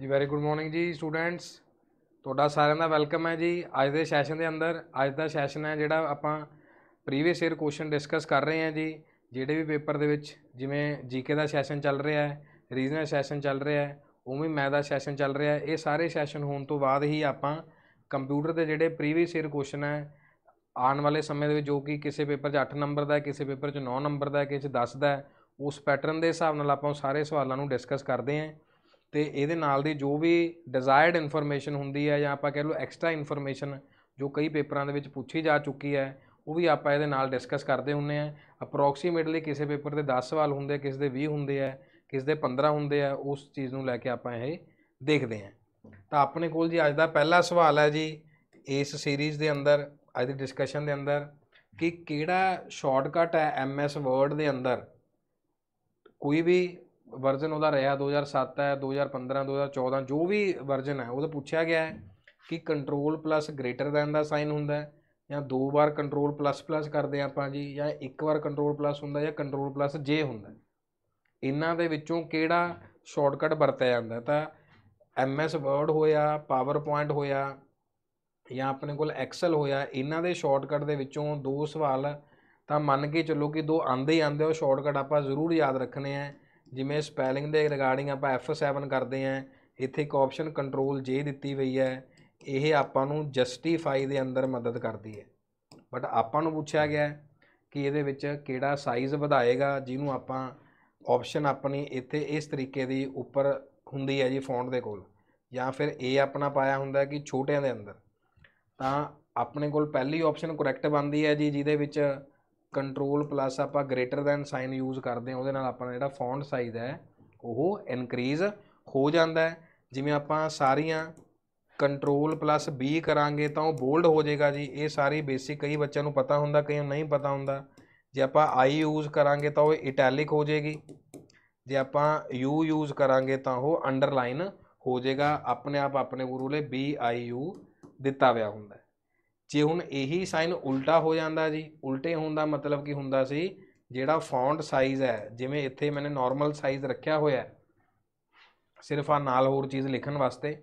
ਜੀ very good morning ਜੀ students ਤੁਹਾਡਾ ਸਾਰਿਆਂ ਦਾ ਵੈਲਕਮ ਹੈ ਜੀ ਅੱਜ ਦੇ ਸੈਸ਼ਨ ਦੇ ਅੰਦਰ ਅੱਜ ਦਾ ਸੈਸ਼ਨ ਹੈ ਜਿਹੜਾ ਆਪਾਂ ਪ੍ਰੀਵੀਅਸ ਈਅਰ ਕੁਐਸਚਨ ਡਿਸਕਸ ਕਰ ਰਹੇ ਹਾਂ ਜੀ ਜਿਹੜੇ ਵੀ ਪੇਪਰ ਦੇ ਵਿੱਚ ਜਿਵੇਂ ਜੀਕੇ ਦਾ ਸੈਸ਼ਨ ਚੱਲ ਰਿਹਾ ਹੈ ਰੀਜਨਲ ਸੈਸ਼ਨ ਚੱਲ ਰਿਹਾ ਹੈ ਉਵੇਂ ਮੈਥ ਦਾ ਸੈਸ਼ਨ ਚੱਲ ਰਿਹਾ ਹੈ ਇਹ ਸਾਰੇ ਸੈਸ਼ਨ ਹੋਣ ਤੋਂ ਬਾਅਦ ਹੀ ਆਪਾਂ ਕੰਪਿਊਟਰ ਦੇ ਜਿਹੜੇ ਪ੍ਰੀਵੀਅਸ ਈਅਰ ਕੁਐਸਚਨ ਹੈ ਆਉਣ ਵਾਲੇ ਸਮੇਂ ਦੇ ਵਿੱਚ ਜੋ ਕਿ ਕਿਸੇ ਪੇਪਰ 'ਚ 8 ਨੰਬਰ ਦਾ ਹੈ ਕਿਸੇ ਪੇਪਰ 'ਚ 9 ਨੰਬਰ ਦਾ ਹੈ ਕਿਸੇ 'ਚ 10 ਦਾ ਹੈ ਉਸ ਪੈਟਰਨ ਦੇ ਹਿਸਾਬ ਨਾਲ ਆਪਾਂ ਸਾਰੇ ਸਵਾਲਾਂ ਨੂੰ ਡਿਸਕਸ ਕਰਦੇ ਹਾਂ ਤੇ ਇਹਦੇ ਨਾਲ ਦੀ ਜੋ ਵੀ ਡਿਜ਼ਾਇਰਡ ਇਨਫੋਰਮੇਸ਼ਨ ਹੁੰਦੀ ਹੈ ਜਾਂ ਆਪਾਂ ਕਹਿ ਲਓ ਐਕਸਟਰਾ ਇਨਫੋਰਮੇਸ਼ਨ ਜੋ ਕਈ ਪੇਪਰਾਂ ਦੇ ਵਿੱਚ ਪੁੱਛੀ ਜਾ ਚੁੱਕੀ ਹੈ ਉਹ ਵੀ ਆਪਾਂ ਇਹਦੇ ਨਾਲ ਡਿਸਕਸ ਕਰਦੇ ਹੁੰਨੇ ਆ ਅਪਰੋਕਸੀਮੇਟਲੀ ਕਿਸੇ ਪੇਪਰ ਦੇ 10 ਸਵਾਲ ਹੁੰਦੇ ਕਿਸੇ ਦੇ 20 ਹੁੰਦੇ ਆ ਕਿਸੇ ਦੇ 15 ਹੁੰਦੇ ਆ ਉਸ ਚੀਜ਼ ਨੂੰ ਲੈ ਕੇ ਆਪਾਂ ਇਹ ਦੇਖਦੇ ਆ ਤਾਂ ਆਪਣੇ ਕੋਲ ਜੀ ਅੱਜ ਦਾ ਪਹਿਲਾ ਸਵਾਲ ਹੈ ਜੀ ਇਸ ਸੀਰੀਜ਼ ਦੇ ਅੰਦਰ ਅੱਜ ਦੀ ਡਿਸਕਸ਼ਨ ਦੇ ਅੰਦਰ ਕਿ ਕਿਹੜਾ ਸ਼ਾਰਟਕਟ ਹੈ ਐਮਐਸ ਵਰਡ ਦੇ ਅੰਦਰ ਕੋਈ ਵੀ ਵਰਜ਼ਨ ਉਹਦਾ ਰਿਹਾ 2007 ਹੈ 2015 2014 ਜੋ ਵੀ ਵਰਜ਼ਨ ਹੈ ਉਹਦਾ ਪੁੱਛਿਆ ਗਿਆ ਹੈ ਕਿ ਕੰਟਰੋਲ ਪਲੱਸ ਗ੍ਰੇਟਰ ਦੈਨ ਦਾ ਸਾਈਨ ਹੁੰਦਾ ਹੈ ਜਾਂ ਦੋ ਵਾਰ ਕੰਟਰੋਲ ਪਲੱਸ ਪਲੱਸ ਕਰਦੇ ਆਪਾਂ ਜੀ ਜਾਂ ਇੱਕ ਵਾਰ ਕੰਟਰੋਲ ਪਲੱਸ ਹੁੰਦਾ ਜਾਂ ਕੰਟਰੋਲ ਪਲੱਸ ਜੇ ਹੁੰਦਾ ਇਹਨਾਂ ਦੇ ਵਿੱਚੋਂ ਕਿਹੜਾ ਸ਼ਾਰਟਕਟ ਵਰਤਿਆ ਜਾਂਦਾ ਤਾਂ ਐਮਐਸ ਵਰਡ ਹੋਇਆ ਪਾਵਰਪੁਆਇੰਟ ਹੋਇਆ ਜਾਂ ਆਪਣੇ ਕੋਲ ਐਕਸਲ ਹੋਇਆ ਇਹਨਾਂ ਦੇ ਸ਼ਾਰਟਕਟ ਦੇ ਵਿੱਚੋਂ ਦੋ ਸਵਾਲ ਤਾਂ ਮੰਨ ਕੇ ਚੱਲੋ ਕਿ ਦੋ ਆਂਦੇ ਹੀ ਆਂਦੇ ਉਹ ਸ਼ਾਰਟਕਟ ਆਪਾਂ ਜ਼ਰੂਰ ਯਾਦ ਰੱਖਣੇ ਆ ਜਿਵੇਂ ਸਪੈਲਿੰਗ ਦੇ ਰਿਗਾਰਡਿੰਗ ਆਪਾਂ F7 ਕਰਦੇ ਆਂ ਇੱਥੇ ਇੱਕ ਆਪਸ਼ਨ ਕੰਟਰੋਲ J ਦਿੱਤੀ ਹੋਈ ਹੈ ਇਹ ਆਪਾਂ ਨੂੰ ਜਸਟੀਫਾਈ ਦੇ ਅੰਦਰ ਮਦਦ ਕਰਦੀ ਹੈ ਬਟ ਆਪਾਂ ਨੂੰ ਪੁੱਛਿਆ ਗਿਆ ਕਿ ਇਹਦੇ ਵਿੱਚ ਕਿਹੜਾ ਸਾਈਜ਼ ਵਧਾਏਗਾ ਜਿਹਨੂੰ ਆਪਾਂ ਆਪਸ਼ਨ ਆਪਣੀ ਇੱਥੇ ਇਸ ਤਰੀਕੇ ਦੀ ਉੱਪਰ ਹੁੰਦੀ ਹੈ ਜੀ ਫੌਂਟ ਦੇ ਕੋਲ ਜਾਂ ਫਿਰ A ਆਪਣਾ ਪਾਇਆ ਹੁੰਦਾ ਕਿ ਛੋਟਿਆਂ ਦੇ ਅੰਦਰ ਤਾਂ ਆਪਣੇ ਕੋਲ ਪਹਿਲੀ ਆਪਸ਼ਨ ਕਰੈਕਟ ਬਣਦੀ ਹੈ ਜੀ ਜਿਹਦੇ ਵਿੱਚ ਕੰਟਰੋਲ ਪਲੱਸ ਆਪਾਂ ਗ੍ਰੇਟਰ ਦੈਨ ਸਾਈਨ ਯੂਜ਼ ਕਰਦੇ ਹਾਂ ਉਹਦੇ ਨਾਲ ਆਪਣਾ ਜਿਹੜਾ ਫੌਂਟ ਸਾਈਜ਼ ਹੈ ਉਹ ਇਨਕਰੀਜ਼ ਹੋ ਜਾਂਦਾ ਹੈ ਜਿਵੇਂ ਆਪਾਂ ਸਾਰੀਆਂ ਕੰਟਰੋਲ ਪਲੱਸ B ਕਰਾਂਗੇ ਤਾਂ ਉਹ ਬੋਲਡ ਹੋ ਜਾਏਗਾ ਜੀ ਇਹ ਸਾਰੀ ਬੇਸਿਕ ਕਈ ਬੱਚਿਆਂ ਨੂੰ ਪਤਾ ਹੁੰਦਾ ਕਈ ਨੂੰ ਨਹੀਂ ਪਤਾ ਹੁੰਦਾ ਜੇ ਆਪਾਂ I ਯੂਜ਼ ਕਰਾਂਗੇ ਤਾਂ ਉਹ ਇਟੈਲਿਕ ਹੋ ਜਾਏਗੀ ਜੇ ਆਪਾਂ U ਯੂਜ਼ ਕਰਾਂਗੇ ਤਾਂ ਉਹ ਅੰਡਰਲਾਈਨ ਹੋ ਜਾਏਗਾ ਆਪਣੇ ਆਪ ਆਪਣੇ ਗੁਰੂ ਲਈ B I U ਦਿੱਤਾ ਹੋਇਆ ਹੁੰਦਾ ਜੇ ਹੁਣ ਇਹੀ ਸਾਈਨ ਉਲਟਾ ਹੋ ਜਾਂਦਾ ਜੀ ਉਲਟੇ ਹੋਣ ਦਾ ਮਤਲਬ ਕੀ ਹੁੰਦਾ ਸੀ ਜਿਹੜਾ ਫੌਂਟ ਸਾਈਜ਼ ਹੈ ਜਿਵੇਂ ਇੱਥੇ ਮੈਨੇ ਨਾਰਮਲ ਸਾਈਜ਼ ਰੱਖਿਆ ਹੋਇਆ ਹੈ ਸਿਰਫ ਆ ਨਾਲ ਹੋਰ ਚੀਜ਼ ਲਿਖਣ ਵਾਸਤੇ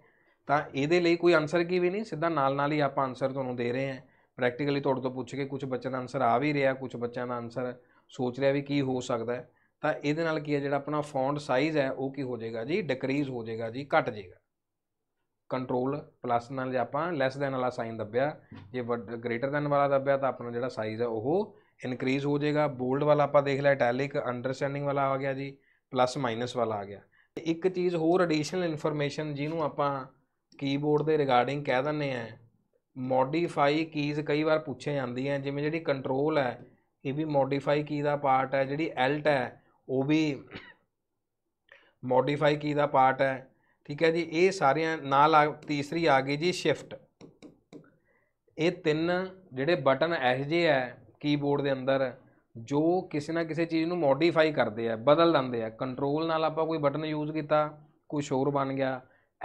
ਤਾਂ ਇਹਦੇ ਲਈ ਕੋਈ ਆਨਸਰ ਕੀ ਵੀ ਨਹੀਂ ਸਿੱਧਾ ਨਾਲ ਨਾਲ ਹੀ ਆਪਾਂ ਆਨਸਰ ਤੁਹਾਨੂੰ ਦੇ ਰਹੇ ਹਾਂ ਪ੍ਰੈਕਟੀਕਲੀ ਤੁਹਾਡੇ ਤੋਂ ਪੁੱਛ ਕੇ ਕੁਝ ਬੱਚਿਆਂ ਦਾ ਆਨਸਰ ਆ ਵੀ ਰਿਹਾ ਕੁਝ ਬੱਚਿਆਂ ਦਾ ਆਨਸਰ ਸੋਚ ਰਿਹਾ ਵੀ ਕੀ ਹੋ ਸਕਦਾ ਹੈ ਤਾਂ ਇਹਦੇ ਨਾਲ ਕੀ ਹੈ ਜਿਹੜਾ ਆਪਣਾ ਫੌਂਟ ਸਾਈਜ਼ ਹੈ ਉਹ ਕੀ ਹੋ ਜਾਏਗਾ ਜੀ ਡਿਕਰੀਜ਼ ਹੋ ਜਾਏਗਾ ਜੀ ਘਟ ਜਾਏਗਾ ਕੰਟਰੋਲ ਪਲੱਸ ਨਾਲ ਜੇ ਆਪਾਂ ਲੈਸ ਦੈਨ ਵਾਲਾ ਸਾਈਨ ਦੱਬਿਆ ਜੇ ਗ੍ਰੇਟਰ ਦੈਨ ਵਾਲਾ ਦੱਬਿਆ ਤਾਂ ਆਪਣਾ ਜਿਹੜਾ ਸਾਈਜ਼ ਹੈ ਉਹ ਇਨਕਰੀਜ਼ ਹੋ ਜਾਏਗਾ ਬੋਲਡ ਵਾਲਾ ਆਪਾਂ ਦੇਖ ਲਿਆ ਇਟੈਲਿਕ ਅੰਡਰਸਟੈਂਡਿੰਗ ਵਾਲਾ ਆ ਗਿਆ ਜੀ ਪਲੱਸ ਮਾਈਨਸ ਵਾਲਾ ਆ ਗਿਆ ਇੱਕ ਚੀਜ਼ ਹੋਰ ਐਡੀਸ਼ਨਲ ਇਨਫੋਰਮੇਸ਼ਨ ਜਿਹਨੂੰ ਆਪਾਂ ਕੀਬੋਰਡ ਦੇ ਰਿਗਾਰਡਿੰਗ ਕਹਿ ਦਿੰਨੇ ਆ ਮੋਡੀਫਾਈ ਕੀਜ਼ ਕਈ ਵਾਰ ਪੁੱਛੇ ਜਾਂਦੀ ਹੈ ਜਿਵੇਂ ਜਿਹੜੀ ਕੰਟਰੋਲ ਹੈ ਇਹ ਵੀ ਮੋਡੀਫਾਈ ਕੀ ਦਾ ਪਾਰਟ ਹੈ ਜਿਹੜੀ ਐਲਟ ਹੈ ਉਹ ਵੀ ਮੋਡੀਫਾਈ ਕੀ ਦਾ ਪਾਰਟ ਹੈ ਠੀਕ ਹੈ ਜੀ ਇਹ ਸਾਰਿਆਂ ਨਾਲ ਤੀਸਰੀ ਆ ਗਈ ਜੀ ਸ਼ਿਫਟ ਇਹ ਤਿੰਨ ਜਿਹੜੇ ਬਟਨ ਇਹ ਜੇ ਹੈ ਕੀਬੋਰਡ ਦੇ ਅੰਦਰ ਜੋ ਕਿਸੇ ਨਾ ਕਿਸੇ ਚੀਜ਼ ਨੂੰ ਮੋਡੀਫਾਈ ਕਰਦੇ ਆ ਬਦਲ ਦਿੰਦੇ ਆ ਕੰਟਰੋਲ ਨਾਲ ਆਪਾਂ ਕੋਈ ਬਟਨ ਯੂਜ਼ ਕੀਤਾ ਕੋਈ ਸ਼ੋਰ ਬਣ ਗਿਆ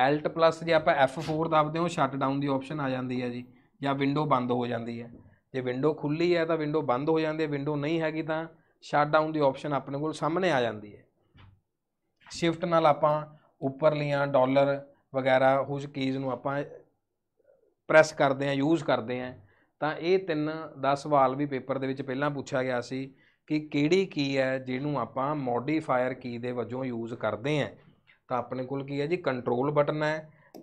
ਐਲਟ ਪਲੱਸ ਜੇ ਆਪਾਂ F4 ਦਬਦੇ ਹਾਂ ਸ਼ਟ ਡਾਊਨ ਦੀ ਆਪਸ਼ਨ ਆ ਜਾਂਦੀ ਹੈ ਜੀ ਜਾਂ ਵਿੰਡੋ ਬੰਦ ਹੋ ਜਾਂਦੀ ਹੈ ਜੇ ਵਿੰਡੋ ਖੁੱਲੀ ਹੈ ਤਾਂ ਵਿੰਡੋ ਬੰਦ ਹੋ ਜਾਂਦੀ ਹੈ ਵਿੰਡੋ ਨਹੀਂ ਹੈਗੀ ਤਾਂ ਸ਼ਟ ਡਾਊਨ ਦੀ ਆਪਸ਼ਨ ਆਪਣੇ ਕੋਲ ਸਾਹਮਣੇ ਆ ਜਾਂਦੀ ਹੈ ਸ਼ਿਫਟ ਨਾਲ ਆਪਾਂ ਉੱਪਰਲੀਆਂ ਡਾਲਰ ਵਗੈਰਾ ਹੁਜ ਕੀਜ਼ ਨੂੰ ਆਪਾਂ ਪ੍ਰੈਸ ਕਰਦੇ ਆ ਯੂਜ਼ ਕਰਦੇ ਆ ਤਾਂ ਇਹ ਤਿੰਨ ਦਾ ਸਵਾਲ ਵੀ ਪੇਪਰ ਦੇ ਵਿੱਚ ਪਹਿਲਾਂ ਪੁੱਛਿਆ ਗਿਆ ਸੀ ਕਿ ਕਿਹੜੀ ਕੀ ਹੈ ਜਿਹਨੂੰ ਆਪਾਂ ਮੋਡੀਫਾਇਰ ਕੀ ਦੇ ਵਜੋਂ ਯੂਜ਼ ਕਰਦੇ ਆ ਤਾਂ ਆਪਣੇ ਕੋਲ ਕੀ ਹੈ ਜੀ ਕੰਟਰੋਲ ਬਟਨ ਹੈ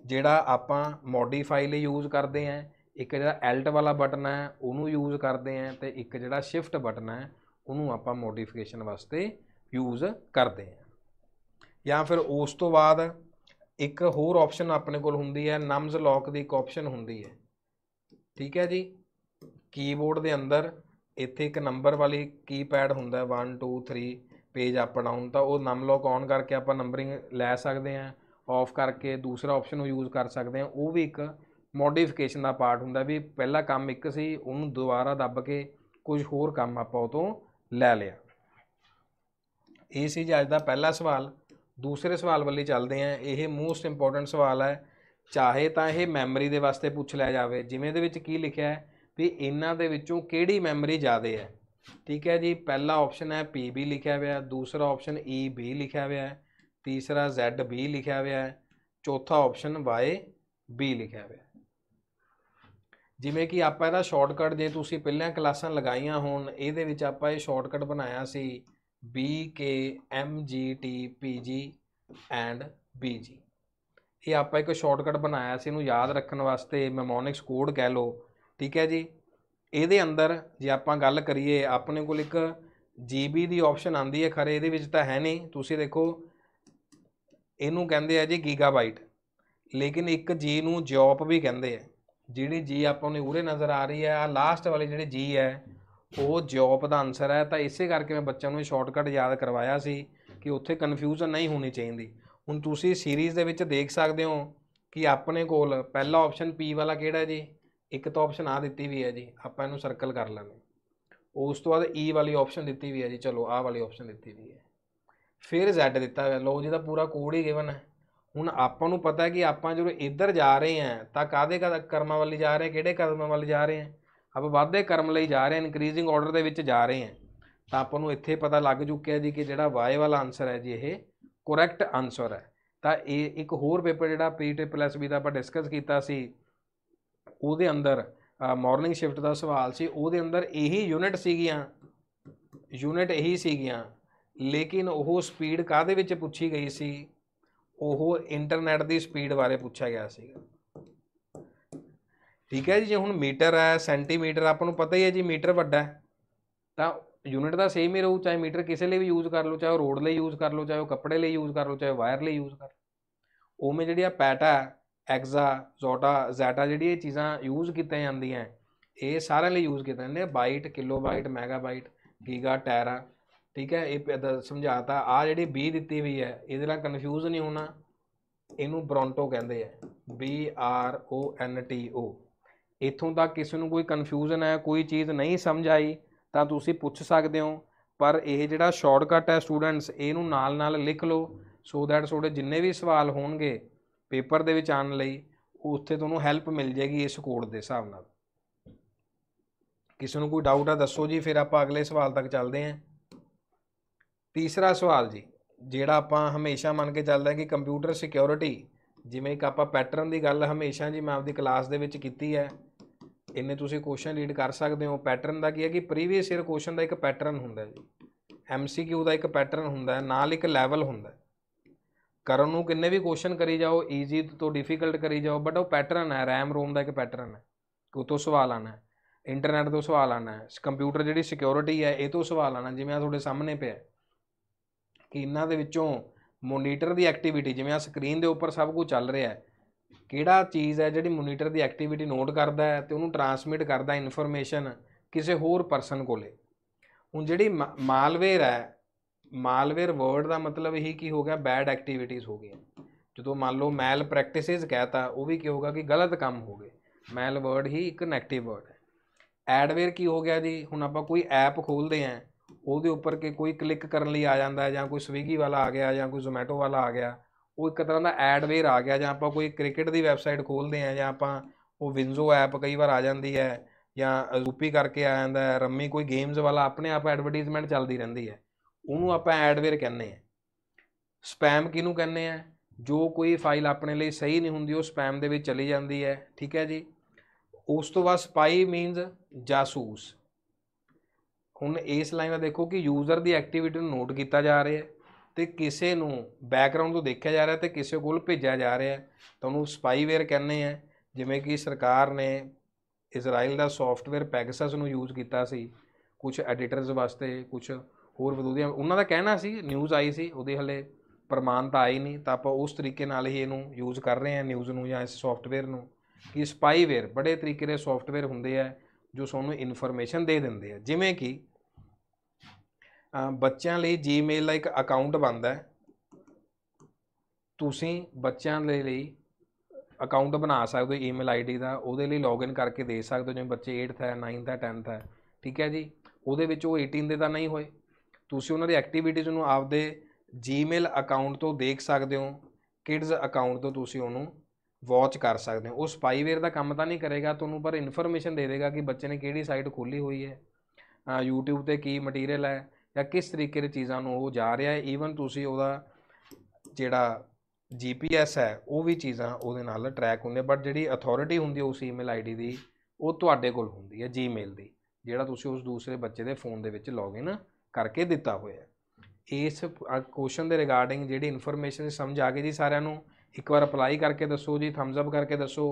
ਜਿਹੜਾ ਆਪਾਂ ਮੋਡੀਫਾਈ ਲਈ ਯੂਜ਼ ਕਰਦੇ ਆ ਇੱਕ ਜਿਹੜਾ ਐਲਟ ਵਾਲਾ ਬਟਨ ਹੈ ਉਹਨੂੰ ਯੂਜ਼ ਕਰਦੇ ਆ ਤੇ ਇੱਕ ਜਿਹੜਾ ਸ਼ਿਫਟ ਬਟਨ ਹੈ ਉਹਨੂੰ ਆਪਾਂ ਮੋਡੀਫਿਕੇਸ਼ਨ ਵਾਸਤੇ ਯੂਜ਼ ਕਰਦੇ ਆ ਜਾਂ ਫਿਰ ਉਸ ਤੋਂ ਬਾਅਦ ਇੱਕ ਹੋਰ ਆਪਸ਼ਨ ਆਪਣੇ ਕੋਲ ਹੁੰਦੀ ਹੈ ਨਮਜ਼ ਲੌਕ ਦੀ ਇੱਕ ਆਪਸ਼ਨ ਹੁੰਦੀ ਹੈ ਠੀਕ ਹੈ ਜੀ ਕੀਬੋਰਡ ਦੇ ਅੰਦਰ ਇੱਥੇ ਇੱਕ ਨੰਬਰ ਵਾਲੀ ਕੀਪੈਡ ਹੁੰਦਾ 1 2 3 ਪੇਜ ਅਪ ਡਾਊਨ ਤਾਂ ਉਹ ਨਮ ਲੌਕ ਔਨ ਕਰਕੇ ਆਪਾਂ ਨੰਬਰਿੰਗ ਲੈ ਸਕਦੇ ਹਾਂ ਆਫ ਕਰਕੇ ਦੂਸਰਾ ਆਪਸ਼ਨ ਨੂੰ ਯੂਜ਼ ਕਰ ਸਕਦੇ ਹਾਂ ਉਹ ਵੀ ਇੱਕ ਮੋਡੀਫਿਕੇਸ਼ਨ ਦਾ ਪਾਰਟ ਹੁੰਦਾ ਵੀ ਪਹਿਲਾ ਕੰਮ ਇੱਕ ਸੀ ਉਹਨੂੰ ਦੁਬਾਰਾ ਦੱਬ ਕੇ ਕੁਝ ਹੋਰ ਕੰਮ ਆਪਾਂ ਉਹ ਤੋਂ ਲੈ ਲਿਆ ਇਹ ਸੀ ਜੀ ਅੱਜ ਦਾ ਪਹਿਲਾ ਸਵਾਲ ਦੂਸਰੇ ਸਵਾਲ ਵੱਲ ਚੱਲਦੇ ਆ ਇਹ ਮੋਸਟ ਇੰਪੋਰਟੈਂਟ ਸਵਾਲ ਹੈ ਚਾਹੇ ਤਾਂ ਇਹ ਮੈਮਰੀ ਦੇ ਵਾਸਤੇ ਪੁੱਛ ਲਿਆ ਜਾਵੇ ਜਿਵੇਂ ਦੇ ਵਿੱਚ ਕੀ ਲਿਖਿਆ ਹੈ ਵੀ ਇਹਨਾਂ ਦੇ ਵਿੱਚੋਂ ਕਿਹੜੀ ਮੈਮਰੀ ਜ਼ਿਆਦਾ ਹੈ ਠੀਕ ਹੈ ਜੀ ਪਹਿਲਾ ਆਪਸ਼ਨ ਹੈ PB ਲਿਖਿਆ ਹੋਇਆ ਦੂਸਰਾ ਆਪਸ਼ਨ EB ਲਿਖਿਆ ਹੋਇਆ ਹੈ ਤੀਸਰਾ ZB ਲਿਖਿਆ ਹੋਇਆ ਹੈ ਚੌਥਾ ਆਪਸ਼ਨ YB ਲਿਖਿਆ ਹੋਇਆ ਜਿਵੇਂ ਕਿ ਆਪਾਂ ਇਹਦਾ ਸ਼ਾਰਟਕਟ ਜੇ ਤੁਸੀਂ ਪਹਿਲਾਂ ਕਲਾਸਾਂ ਲਗਾਈਆਂ ਹੋਣ ਇਹਦੇ ਵਿੱਚ ਆਪਾਂ ਇਹ ਸ਼ਾਰਟਕਟ ਬਣਾਇਆ ਸੀ B K M G T P G and B G ਇਹ ਆਪਾਂ ਇੱਕ ਸ਼ਾਰਟਕਟ ਬਣਾਇਆ ਸੀ ਇਹਨੂੰ ਯਾਦ ਰੱਖਣ ਵਾਸਤੇ ਮੈਮੋਨਿਕਸ ਕੋਡ ਕਹਿ ਲਓ ਠੀਕ ਹੈ ਜੀ ਇਹਦੇ ਅੰਦਰ ਜੇ ਆਪਾਂ ਗੱਲ ਕਰੀਏ ਆਪਣੇ ਕੋਲ ਇੱਕ ਜੀਬੀ ਦੀ ਆਪਸ਼ਨ ਆਂਦੀ ਹੈ ਖਰੇ ਇਹਦੇ ਵਿੱਚ ਤਾਂ ਹੈ ਨਹੀਂ ਤੁਸੀਂ ਦੇਖੋ ਇਹਨੂੰ ਕਹਿੰਦੇ ਆ ਜੀ ਗੀਗਾਬਾਈਟ ਲੇਕਿਨ ਇੱਕ ਜੀ ਨੂੰ ਜੌਪ ਵੀ ਕਹਿੰਦੇ ਆ ਜਿਹੜੀ ਜੀ ਆਪਾਂ ਨੂੰ ਉਰੇ ਨਜ਼ਰ ਆ ਰਹੀ ਹੈ ਆ ਲਾਸਟ ਵਾਲੀ ਜਿਹੜੀ ਜੀ ਹੈ ਉਹ ਜੌਬ ਦਾ ਆਨਸਰ ਹੈ ਤਾਂ ਇਸੇ ਕਰਕੇ ਮੈਂ ਬੱਚਿਆਂ ਨੂੰ ਇਹ ਸ਼ਾਰਟਕਟ ਯਾਦ ਕਰਵਾਇਆ ਸੀ ਕਿ ਉੱਥੇ ਕਨਫਿਊਜ਼ਨ ਨਹੀਂ ਹੋਣੀ ਚਾਹੀਦੀ ਹੁਣ ਤੁਸੀਂ ਸੀਰੀਜ਼ ਦੇ ਵਿੱਚ ਦੇਖ ਸਕਦੇ ਹੋ ਕਿ ਆਪਣੇ ਕੋਲ ਪਹਿਲਾ ਆਪਸ਼ਨ ਪੀ ਵਾਲਾ ਕਿਹੜਾ ਜੀ ਇੱਕ ਤਾਂ ਆਪਸ਼ਨ ਆ ਦਿੱਤੀ ਵੀ ਹੈ ਜੀ ਆਪਾਂ ਇਹਨੂੰ ਸਰਕਲ ਕਰ ਲੈਂਦੇ ਉਸ ਤੋਂ ਬਾਅਦ ਈ e ਵਾਲੀ ਆਪਸ਼ਨ ਦਿੱਤੀ ਵੀ ਹੈ ਜੀ ਚਲੋ ਆਹ ਵਾਲੀ ਆਪਸ਼ਨ ਦਿੱਤੀ ਵੀ ਹੈ ਫਿਰ ਜ਼ੈਡ ਦਿੱਤਾ ਹੋਇਆ ਲੋ ਜੀ ਦਾ ਪੂਰਾ ਕੋਡ ਹੀ ਗਿਵਨ ਹੈ ਹੁਣ ਆਪਾਂ ਨੂੰ ਪਤਾ ਹੈ ਕਿ ਆਪਾਂ ਜਦੋਂ ਇੱਧਰ ਜਾ ਰਹੇ ਹਾਂ ਤਾਂ ਕਾਦੇ ਕਰਮਾਂ ਵੱਲ ਜਾ ਰਹੇ ਕਿਹੜੇ ਕਰਮਾਂ ਵੱਲ ਜਾ ਰਹੇ ਹਾਂ ਆਪਾਂ ਵਾਧੇ ਕਰਮ ਲਈ ਜਾ ਰਹੇ ਹਾਂ ਇਨਕਰੀਜ਼ਿੰਗ ਆਰਡਰ ਦੇ ਵਿੱਚ ਜਾ ਰਹੇ ਹਾਂ ਤਾਂ ਆਪਾਂ ਨੂੰ ਇੱਥੇ ਪਤਾ ਲੱਗ ਚੁੱਕਿਆ ਜੀ ਕਿ ਜਿਹੜਾ ਵਾਈ ਵਾਲਾ ਆਨਸਰ ਹੈ ਜੀ ਇਹ ਕਰੈਕਟ ਆਨਸਰ ਹੈ ਤਾਂ ਇਹ ਇੱਕ ਹੋਰ ਪੇਪਰ ਜਿਹੜਾ ਪੀ ਟ੍ਰਿਪਲ ਪਲੱਸ ਬੀ ਦਾ ਆਪਾਂ ਡਿਸਕਸ ਕੀਤਾ ਸੀ ਉਹਦੇ ਅੰਦਰ ਮਾਰਨਿੰਗ ਸ਼ਿਫਟ ਦਾ ਸਵਾਲ ਸੀ ਉਹਦੇ ਅੰਦਰ ਇਹੀ ਯੂਨਿਟ ਸੀਗੀਆਂ ਯੂਨਿਟ ਇਹੀ ਸੀਗੀਆਂ ਲੇਕਿਨ ਉਹ ਸਪੀਡ ਕਾਦੇ ਵਿੱਚ ਪੁੱਛੀ ਗਈ ਸੀ ਉਹ ਇੰਟਰਨੈਟ ਦੀ ਸਪੀਡ ਬਾਰੇ ਪੁੱਛਿਆ ਗਿਆ ਸੀਗਾ ਠੀਕ ਹੈ ਜੀ ਜੇ ਹੁਣ ਮੀਟਰ ਹੈ ਸੈਂਟੀਮੀਟਰ ਆਪਾਂ ਨੂੰ ਪਤਾ ਹੀ ਹੈ ਜੀ ਮੀਟਰ ਵੱਡਾ ਹੈ ਤਾਂ ਯੂਨਿਟ ਦਾ ਸੇਮ ਹੀ ਰਹੂ ਚਾਹੇ ਮੀਟਰ ਕਿਸੇ ਲਈ ਵੀ ਯੂਜ਼ ਕਰ ਲਓ ਚਾਹੇ ਉਹ ਰੋਡ ਲਈ ਯੂਜ਼ ਕਰ ਲਓ ਚਾਹੇ ਉਹ ਕੱਪੜੇ ਲਈ ਯੂਜ਼ ਕਰ ਲਓ ਚਾਹੇ ਵਾਇਰ ਲਈ ਯੂਜ਼ ਕਰ ਲਓ ਉਵੇਂ ਜਿਹੜੀ ਆ ਪੈਟਾ ਐਗਜ਼ਾ ਜ਼ੋਟਾ ਜ਼ੈਟਾ ਜਿਹੜੀ ਇਹ ਚੀਜ਼ਾਂ ਯੂਜ਼ ਕੀਤੀਆਂ ਜਾਂਦੀਆਂ ਇਹ ਸਾਰਿਆਂ ਲਈ ਯੂਜ਼ ਕੀਤੇ ਜਾਂਦੇ byte kilobyte megabyte giga tera ਠੀਕ ਹੈ ਇਹ ਸਮਝਾਤਾ ਆ ਜਿਹੜੀ ਬੀ ਦਿੱਤੀ ਹੋਈ ਹੈ ਇਹਦੇ ਨਾਲ ਕਨਫਿਊਜ਼ ਨਹੀਂ ਹੋਣਾ ਇਹਨੂੰ ਬ੍ਰੌਂਟੋ ਕਹਿੰਦੇ ਆ B R O N T O ਇਥੋਂ ਤੱਕ ਕਿਸੇ ਨੂੰ ਕੋਈ ਕਨਫਿਊਜ਼ਨ ਹੈ ਕੋਈ ਚੀਜ਼ ਨਹੀਂ ਸਮਝ ਆਈ ਤਾਂ ਤੁਸੀਂ ਪੁੱਛ ਸਕਦੇ ਹੋ ਪਰ ਇਹ ਜਿਹੜਾ ਸ਼ਾਰਟਕਟ ਹੈ ਸਟੂਡੈਂਟਸ ਇਹਨੂੰ ਨਾਲ-ਨਾਲ ਲਿਖ ਲਓ ਸੋ ਦੈਟ ਤੁਹਾਡੇ ਜਿੰਨੇ ਵੀ ਸਵਾਲ ਹੋਣਗੇ ਪੇਪਰ ਦੇ ਵਿੱਚ ਆਉਣ ਲਈ ਉੱਥੇ ਤੁਹਾਨੂੰ ਹੈਲਪ ਮਿਲ ਜਾਏਗੀ ਇਸ ਕੋਡ ਦੇ ਹਿਸਾਬ ਨਾਲ ਕਿਸੇ ਨੂੰ ਕੋਈ ਡਾਊਟ ਆ ਦੱਸੋ ਜੀ ਫਿਰ ਆਪਾਂ ਅਗਲੇ ਸਵਾਲ ਤੱਕ ਚੱਲਦੇ ਹਾਂ ਤੀਸਰਾ ਸਵਾਲ ਜੀ ਜਿਹੜਾ ਆਪਾਂ ਹਮੇਸ਼ਾ ਮੰਨ ਕੇ ਚੱਲਦੇ ਹਾਂ ਕਿ ਕੰਪਿਊਟਰ ਸਿਕਿਉਰਿਟੀ ਜਿਵੇਂ ਕਿ ਆਪਾਂ ਪੈਟਰਨ ਦੀ ਗੱਲ ਹਮੇਸ਼ਾ ਜੀ ਮੈਂ ਆਪਦੀ ਕਲਾਸ ਦੇ ਵਿੱਚ ਕੀਤੀ ਹੈ ਇੰਨੇ ਤੁਸੀਂ ਕੁਐਸਚਨ ਰੀਡ ਕਰ ਸਕਦੇ ਹੋ ਪੈਟਰਨ ਦਾ ਕੀ ਹੈ ਕਿ ਪ੍ਰੀਵੀਅਸ ਈਅਰ ਕੁਐਸਚਨ ਦਾ ਇੱਕ ਪੈਟਰਨ ਹੁੰਦਾ ਜੀ ਐਮਸੀਕਿਊ ਦਾ ਇੱਕ ਪੈਟਰਨ ਹੁੰਦਾ ਨਾਲ ਇੱਕ ਲੈਵਲ ਹੁੰਦਾ ਕਰਨ ਨੂੰ ਕਿੰਨੇ ਵੀ ਕੁਐਸਚਨ ਕਰੀ ਜਾਓ ਈਜ਼ੀ ਤੋਂ ਡਿਫਿਕਲਟ ਕਰੀ ਜਾਓ ਬਟ ਉਹ ਪੈਟਰਨ ਹੈ ਰੈਮ ਰੋਮ ਦਾ ਇੱਕ ਪੈਟਰਨ ਹੈ ਕਿ ਤੋਂ ਸਵਾਲ ਆਣਾ ਹੈ ਇੰਟਰਨੈਟ ਤੋਂ ਸਵਾਲ ਆਣਾ ਹੈ ਕੰਪਿਊਟਰ ਜਿਹੜੀ ਸਿਕਿਉਰਿਟੀ ਹੈ ਇਹ ਤੋਂ ਸਵਾਲ ਆਣਾ ਜਿਵੇਂ ਆ ਤੁਹਾਡੇ ਸਾਹਮਣੇ ਪਿਆ ਕਿ ਇਹਨਾਂ ਦੇ ਵਿੱਚੋਂ ਮੋਨੀਟਰ ਦੀ ਐਕਟੀਵਿਟੀ ਜਿਵੇਂ ਆ ਸਕਰੀਨ ਦੇ ਉੱਪਰ ਸਭ ਕੁਝ ਚੱਲ ਰਿਹਾ ਹੈ ਕਿਹੜਾ ਚੀਜ਼ ਹੈ ਜਿਹੜੀ ਮੋਨੀਟਰ ਦੀ ਐਕਟੀਵਿਟੀ ਨੋਟ ਕਰਦਾ ਹੈ ਤੇ ਉਹਨੂੰ ਟਰਾਂਸਮਿਟ ਕਰਦਾ ਇਨਫੋਰਮੇਸ਼ਨ ਕਿਸੇ ਹੋਰ ਪਰਸਨ ਕੋਲੇ ਹੁਣ ਜਿਹੜੀ ਮਾਲਵੇਅਰ ਹੈ ਮਾਲਵੇਅਰ ਵਰਡ ਦਾ ਮਤਲਬ ਇਹੀ ਕੀ ਹੋ ਗਿਆ ਬੈਡ ਐਕਟੀਵਿਟੀਜ਼ ਹੋ ਗਈਆਂ ਜਦੋਂ ਮੰਨ ਲਓ ਮੈਲ ਪ੍ਰੈਕਟਿਸਿਸ ਕਹਤਾ ਉਹ ਵੀ ਕੀ ਹੋਗਾ ਕਿ ਗਲਤ ਕੰਮ ਹੋ ਗਏ ਮੈਲ ਵਰਡ ਹੀ ਇੱਕ ਨੈਗੇਟਿਵ ਵਰਡ ਹੈ ਐਡਵੇਅਰ ਕੀ ਹੋ ਗਿਆ ਜੀ ਹੁਣ ਆਪਾਂ ਕੋਈ ਐਪ ਖੋਲਦੇ ਆਂ ਉਹਦੇ ਉੱਪਰ ਕਿ ਕੋਈ ਕਲਿੱਕ ਕਰਨ ਲਈ ਆ ਜਾਂਦਾ ਜਾਂ ਕੋਈ ਸਵੀਗੀ ਵਾਲਾ ਆ ਗਿਆ ਜਾਂ ਕੋਈ ਜ਼ੋਮੈਟੋ ਵਾਲਾ ਆ ਗਿਆ ਉਹ ਇੱਕ ਤਰ੍ਹਾਂ ਦਾ ਐਡਵੇਅਰ ਆ ਗਿਆ ਜਾਂ ਆਪਾਂ ਕੋਈ ਕ੍ਰਿਕਟ ਦੀ ਵੈਬਸਾਈਟ ਖੋਲਦੇ ਆ ਜਾਂ ਆਪਾਂ ਉਹ ਵਿੰਜ਼ੋ ਐਪ ਕਈ ਵਾਰ ਆ ਜਾਂਦੀ ਹੈ ਜਾਂ ਰੂਪੀ ਕਰਕੇ ਆ ਜਾਂਦਾ ਹੈ ਰੰਮੀ ਕੋਈ ਗੇਮਸ ਵਾਲਾ ਆਪਣੇ ਆਪ ਐਡਵਰਟਾਈਜ਼ਮੈਂਟ ਚੱਲਦੀ ਰਹਿੰਦੀ ਹੈ ਉਹਨੂੰ ਆਪਾਂ ਐਡਵੇਅਰ ਕਹਿੰਦੇ ਆ ਸਪੈਮ ਕਿਹਨੂੰ ਕਹਿੰਦੇ ਆ ਜੋ ਕੋਈ ਫਾਈਲ ਆਪਣੇ ਲਈ ਸਹੀ ਨਹੀਂ ਹੁੰਦੀ ਉਹ ਸਪੈਮ ਦੇ ਵਿੱਚ ਚਲੀ ਜਾਂਦੀ ਹੈ ਠੀਕ ਹੈ ਜੀ ਉਸ ਤੋਂ ਬਾਅਦ ਸਪਾਈ ਮੀਨਸ ਜਾਸੂਸ ਹੁਣ ਇਸ ਲਾਈਨ ਦਾ ਦੇਖੋ ਕਿ ਯੂਜ਼ਰ ਦੀ ਐਕਟੀਵਿਟੀ ਨੂੰ ਨੋਟ ਕੀਤਾ ਜਾ ਰਿਹਾ ਹੈ ਤੇ ਕਿਸੇ ਨੂੰ ਬੈਕਗ੍ਰਾਉਂਡ ਤੋਂ ਦੇਖਿਆ ਜਾ ਰਿਹਾ ਤੇ ਕਿਸੇ ਕੋਲ ਭੇਜਿਆ ਜਾ ਰਿਹਾ ਤਾਂ ਉਹਨੂੰ ਸਪਾਈਵੇਅਰ ਕਹਿੰਦੇ ਆ ਜਿਵੇਂ ਕਿ ਸਰਕਾਰ ਨੇ ਇਜ਼ਰਾਈਲ ਦਾ ਸੌਫਟਵੇਅਰ ਪੈਗਸਸ ਨੂੰ ਯੂਜ਼ ਕੀਤਾ ਸੀ ਕੁਝ ਐਡੀਟਰਸ ਵਾਸਤੇ ਕੁਝ ਹੋਰ ਵਿਦੂਦੀਆਂ ਉਹਨਾਂ ਦਾ ਕਹਿਣਾ ਸੀ ਨਿਊਜ਼ ਆਈ ਸੀ ਉਹਦੇ ਹਲੇ ਪ੍ਰਮਾਣ ਤਾਂ ਆਈ ਨਹੀਂ ਤਾਂ ਆਪਾਂ ਉਸ ਤਰੀਕੇ ਨਾਲ ਹੀ ਇਹਨੂੰ ਯੂਜ਼ ਕਰ ਰਹੇ ਹਾਂ ਨਿਊਜ਼ ਨੂੰ ਜਾਂ ਇਸ ਸੌਫਟਵੇਅਰ ਨੂੰ ਕਿ ਸਪਾਈਵੇਅਰ ਬੜੇ ਤਰੀਕੇ ਦੇ ਸੌਫਟਵੇਅਰ ਹੁੰਦੇ ਆ ਜੋ ਸਾਨੂੰ ਇਨਫੋਰਮੇਸ਼ਨ ਦੇ ਦਿੰਦੇ ਆ ਜਿਵੇਂ ਕਿ ਬੱਚਿਆਂ ਲਈ ਜੀਮੇਲ ਦਾ ਇੱਕ ਅਕਾਊਂਟ ਬੰਦ ਹੈ ਤੁਸੀਂ ਬੱਚਿਆਂ ਦੇ ਲਈ ਅਕਾਊਂਟ ਬਣਾ ਸਕਦੇ ਹੋ ਈਮੇਲ ਆਈਡੀ ਦਾ ਉਹਦੇ ਲਈ ਲੌਗਇਨ ਕਰਕੇ ਦੇ ਸਕਦੇ ਹੋ ਜਿਵੇਂ ਬੱਚੇ 8th ਹੈ 9th ਹੈ 10th ਹੈ ਠੀਕ ਹੈ ਜੀ ਉਹਦੇ ਵਿੱਚ ਉਹ 18 ਦੇ ਤਾਂ ਨਹੀਂ ਹੋਏ ਤੁਸੀਂ ਉਹਨਾਂ ਦੀ ਐਕਟੀਵਿਟੀਜ਼ ਨੂੰ ਆਪਦੇ ਜੀਮੇਲ ਅਕਾਊਂਟ ਤੋਂ ਦੇਖ ਸਕਦੇ ਹੋ ਕਿਡਜ਼ ਅਕਾਊਂਟ ਤੋਂ ਤੁਸੀਂ ਉਹਨੂੰ ਵਾਚ ਕਰ ਸਕਦੇ ਹੋ ਉਹ ਸਪਾਈਵੇਅਰ ਦਾ ਕੰਮ ਤਾਂ ਨਹੀਂ ਕਰੇਗਾ ਤੁਹਾਨੂੰ ਪਰ ਇਨਫੋਰਮੇਸ਼ਨ ਦੇ ਦੇਗਾ ਕਿ ਬੱਚੇ ਨੇ ਕਿਹੜੀ ਸਾਈਟ ਖੋਲੀ ਹੋਈ ਹੈ YouTube ਤੇ ਕੀ ਮਟੀਰੀਅਲ ਹੈ ਜਾਂ ਕਿਸ ਤਰੀਕੇ ਦੇ ਚੀਜ਼ਾਂ ਨੂੰ ਉਹ ਜਾ ਰਿਹਾ ਹੈ ਈਵਨ ਤੁਸੀਂ ਉਹਦਾ ਜਿਹੜਾ ਜੀਪੀਐਸ ਹੈ ਉਹ ਵੀ ਚੀਜ਼ਾਂ ਉਹਦੇ ਨਾਲ ਟਰੈਕ ਹੁੰਦੇ ਬਟ ਜਿਹੜੀ ਅਥਾਰਟੀ ਹੁੰਦੀ ਹੈ ਉਸ ਈਮੇਲ ਆਈਡੀ ਦੀ ਉਹ ਤੁਹਾਡੇ ਕੋਲ ਹੁੰਦੀ ਹੈ ਜੀਮੇਲ ਦੀ ਜਿਹੜਾ ਤੁਸੀਂ ਉਸ ਦੂਸਰੇ ਬੱਚੇ ਦੇ ਫੋਨ ਦੇ ਵਿੱਚ ਲੌਗਇਨ ਕਰਕੇ ਦਿੱਤਾ ਹੋਇਆ ਹੈ ਇਸ ਕੁਐਸਚਨ ਦੇ ਰਿਗਾਰਡਿੰਗ ਜਿਹੜੀ ਇਨਫੋਰਮੇਸ਼ਨ ਸਮਝ ਆ ਗਈ ਜੀ ਸਾਰਿਆਂ ਨੂੰ ਇੱਕ ਵਾਰ ਅਪਲਾਈ ਕਰਕੇ ਦੱਸੋ ਜੀ ਥੰਬਸ ਅਪ ਕਰਕੇ ਦੱਸੋ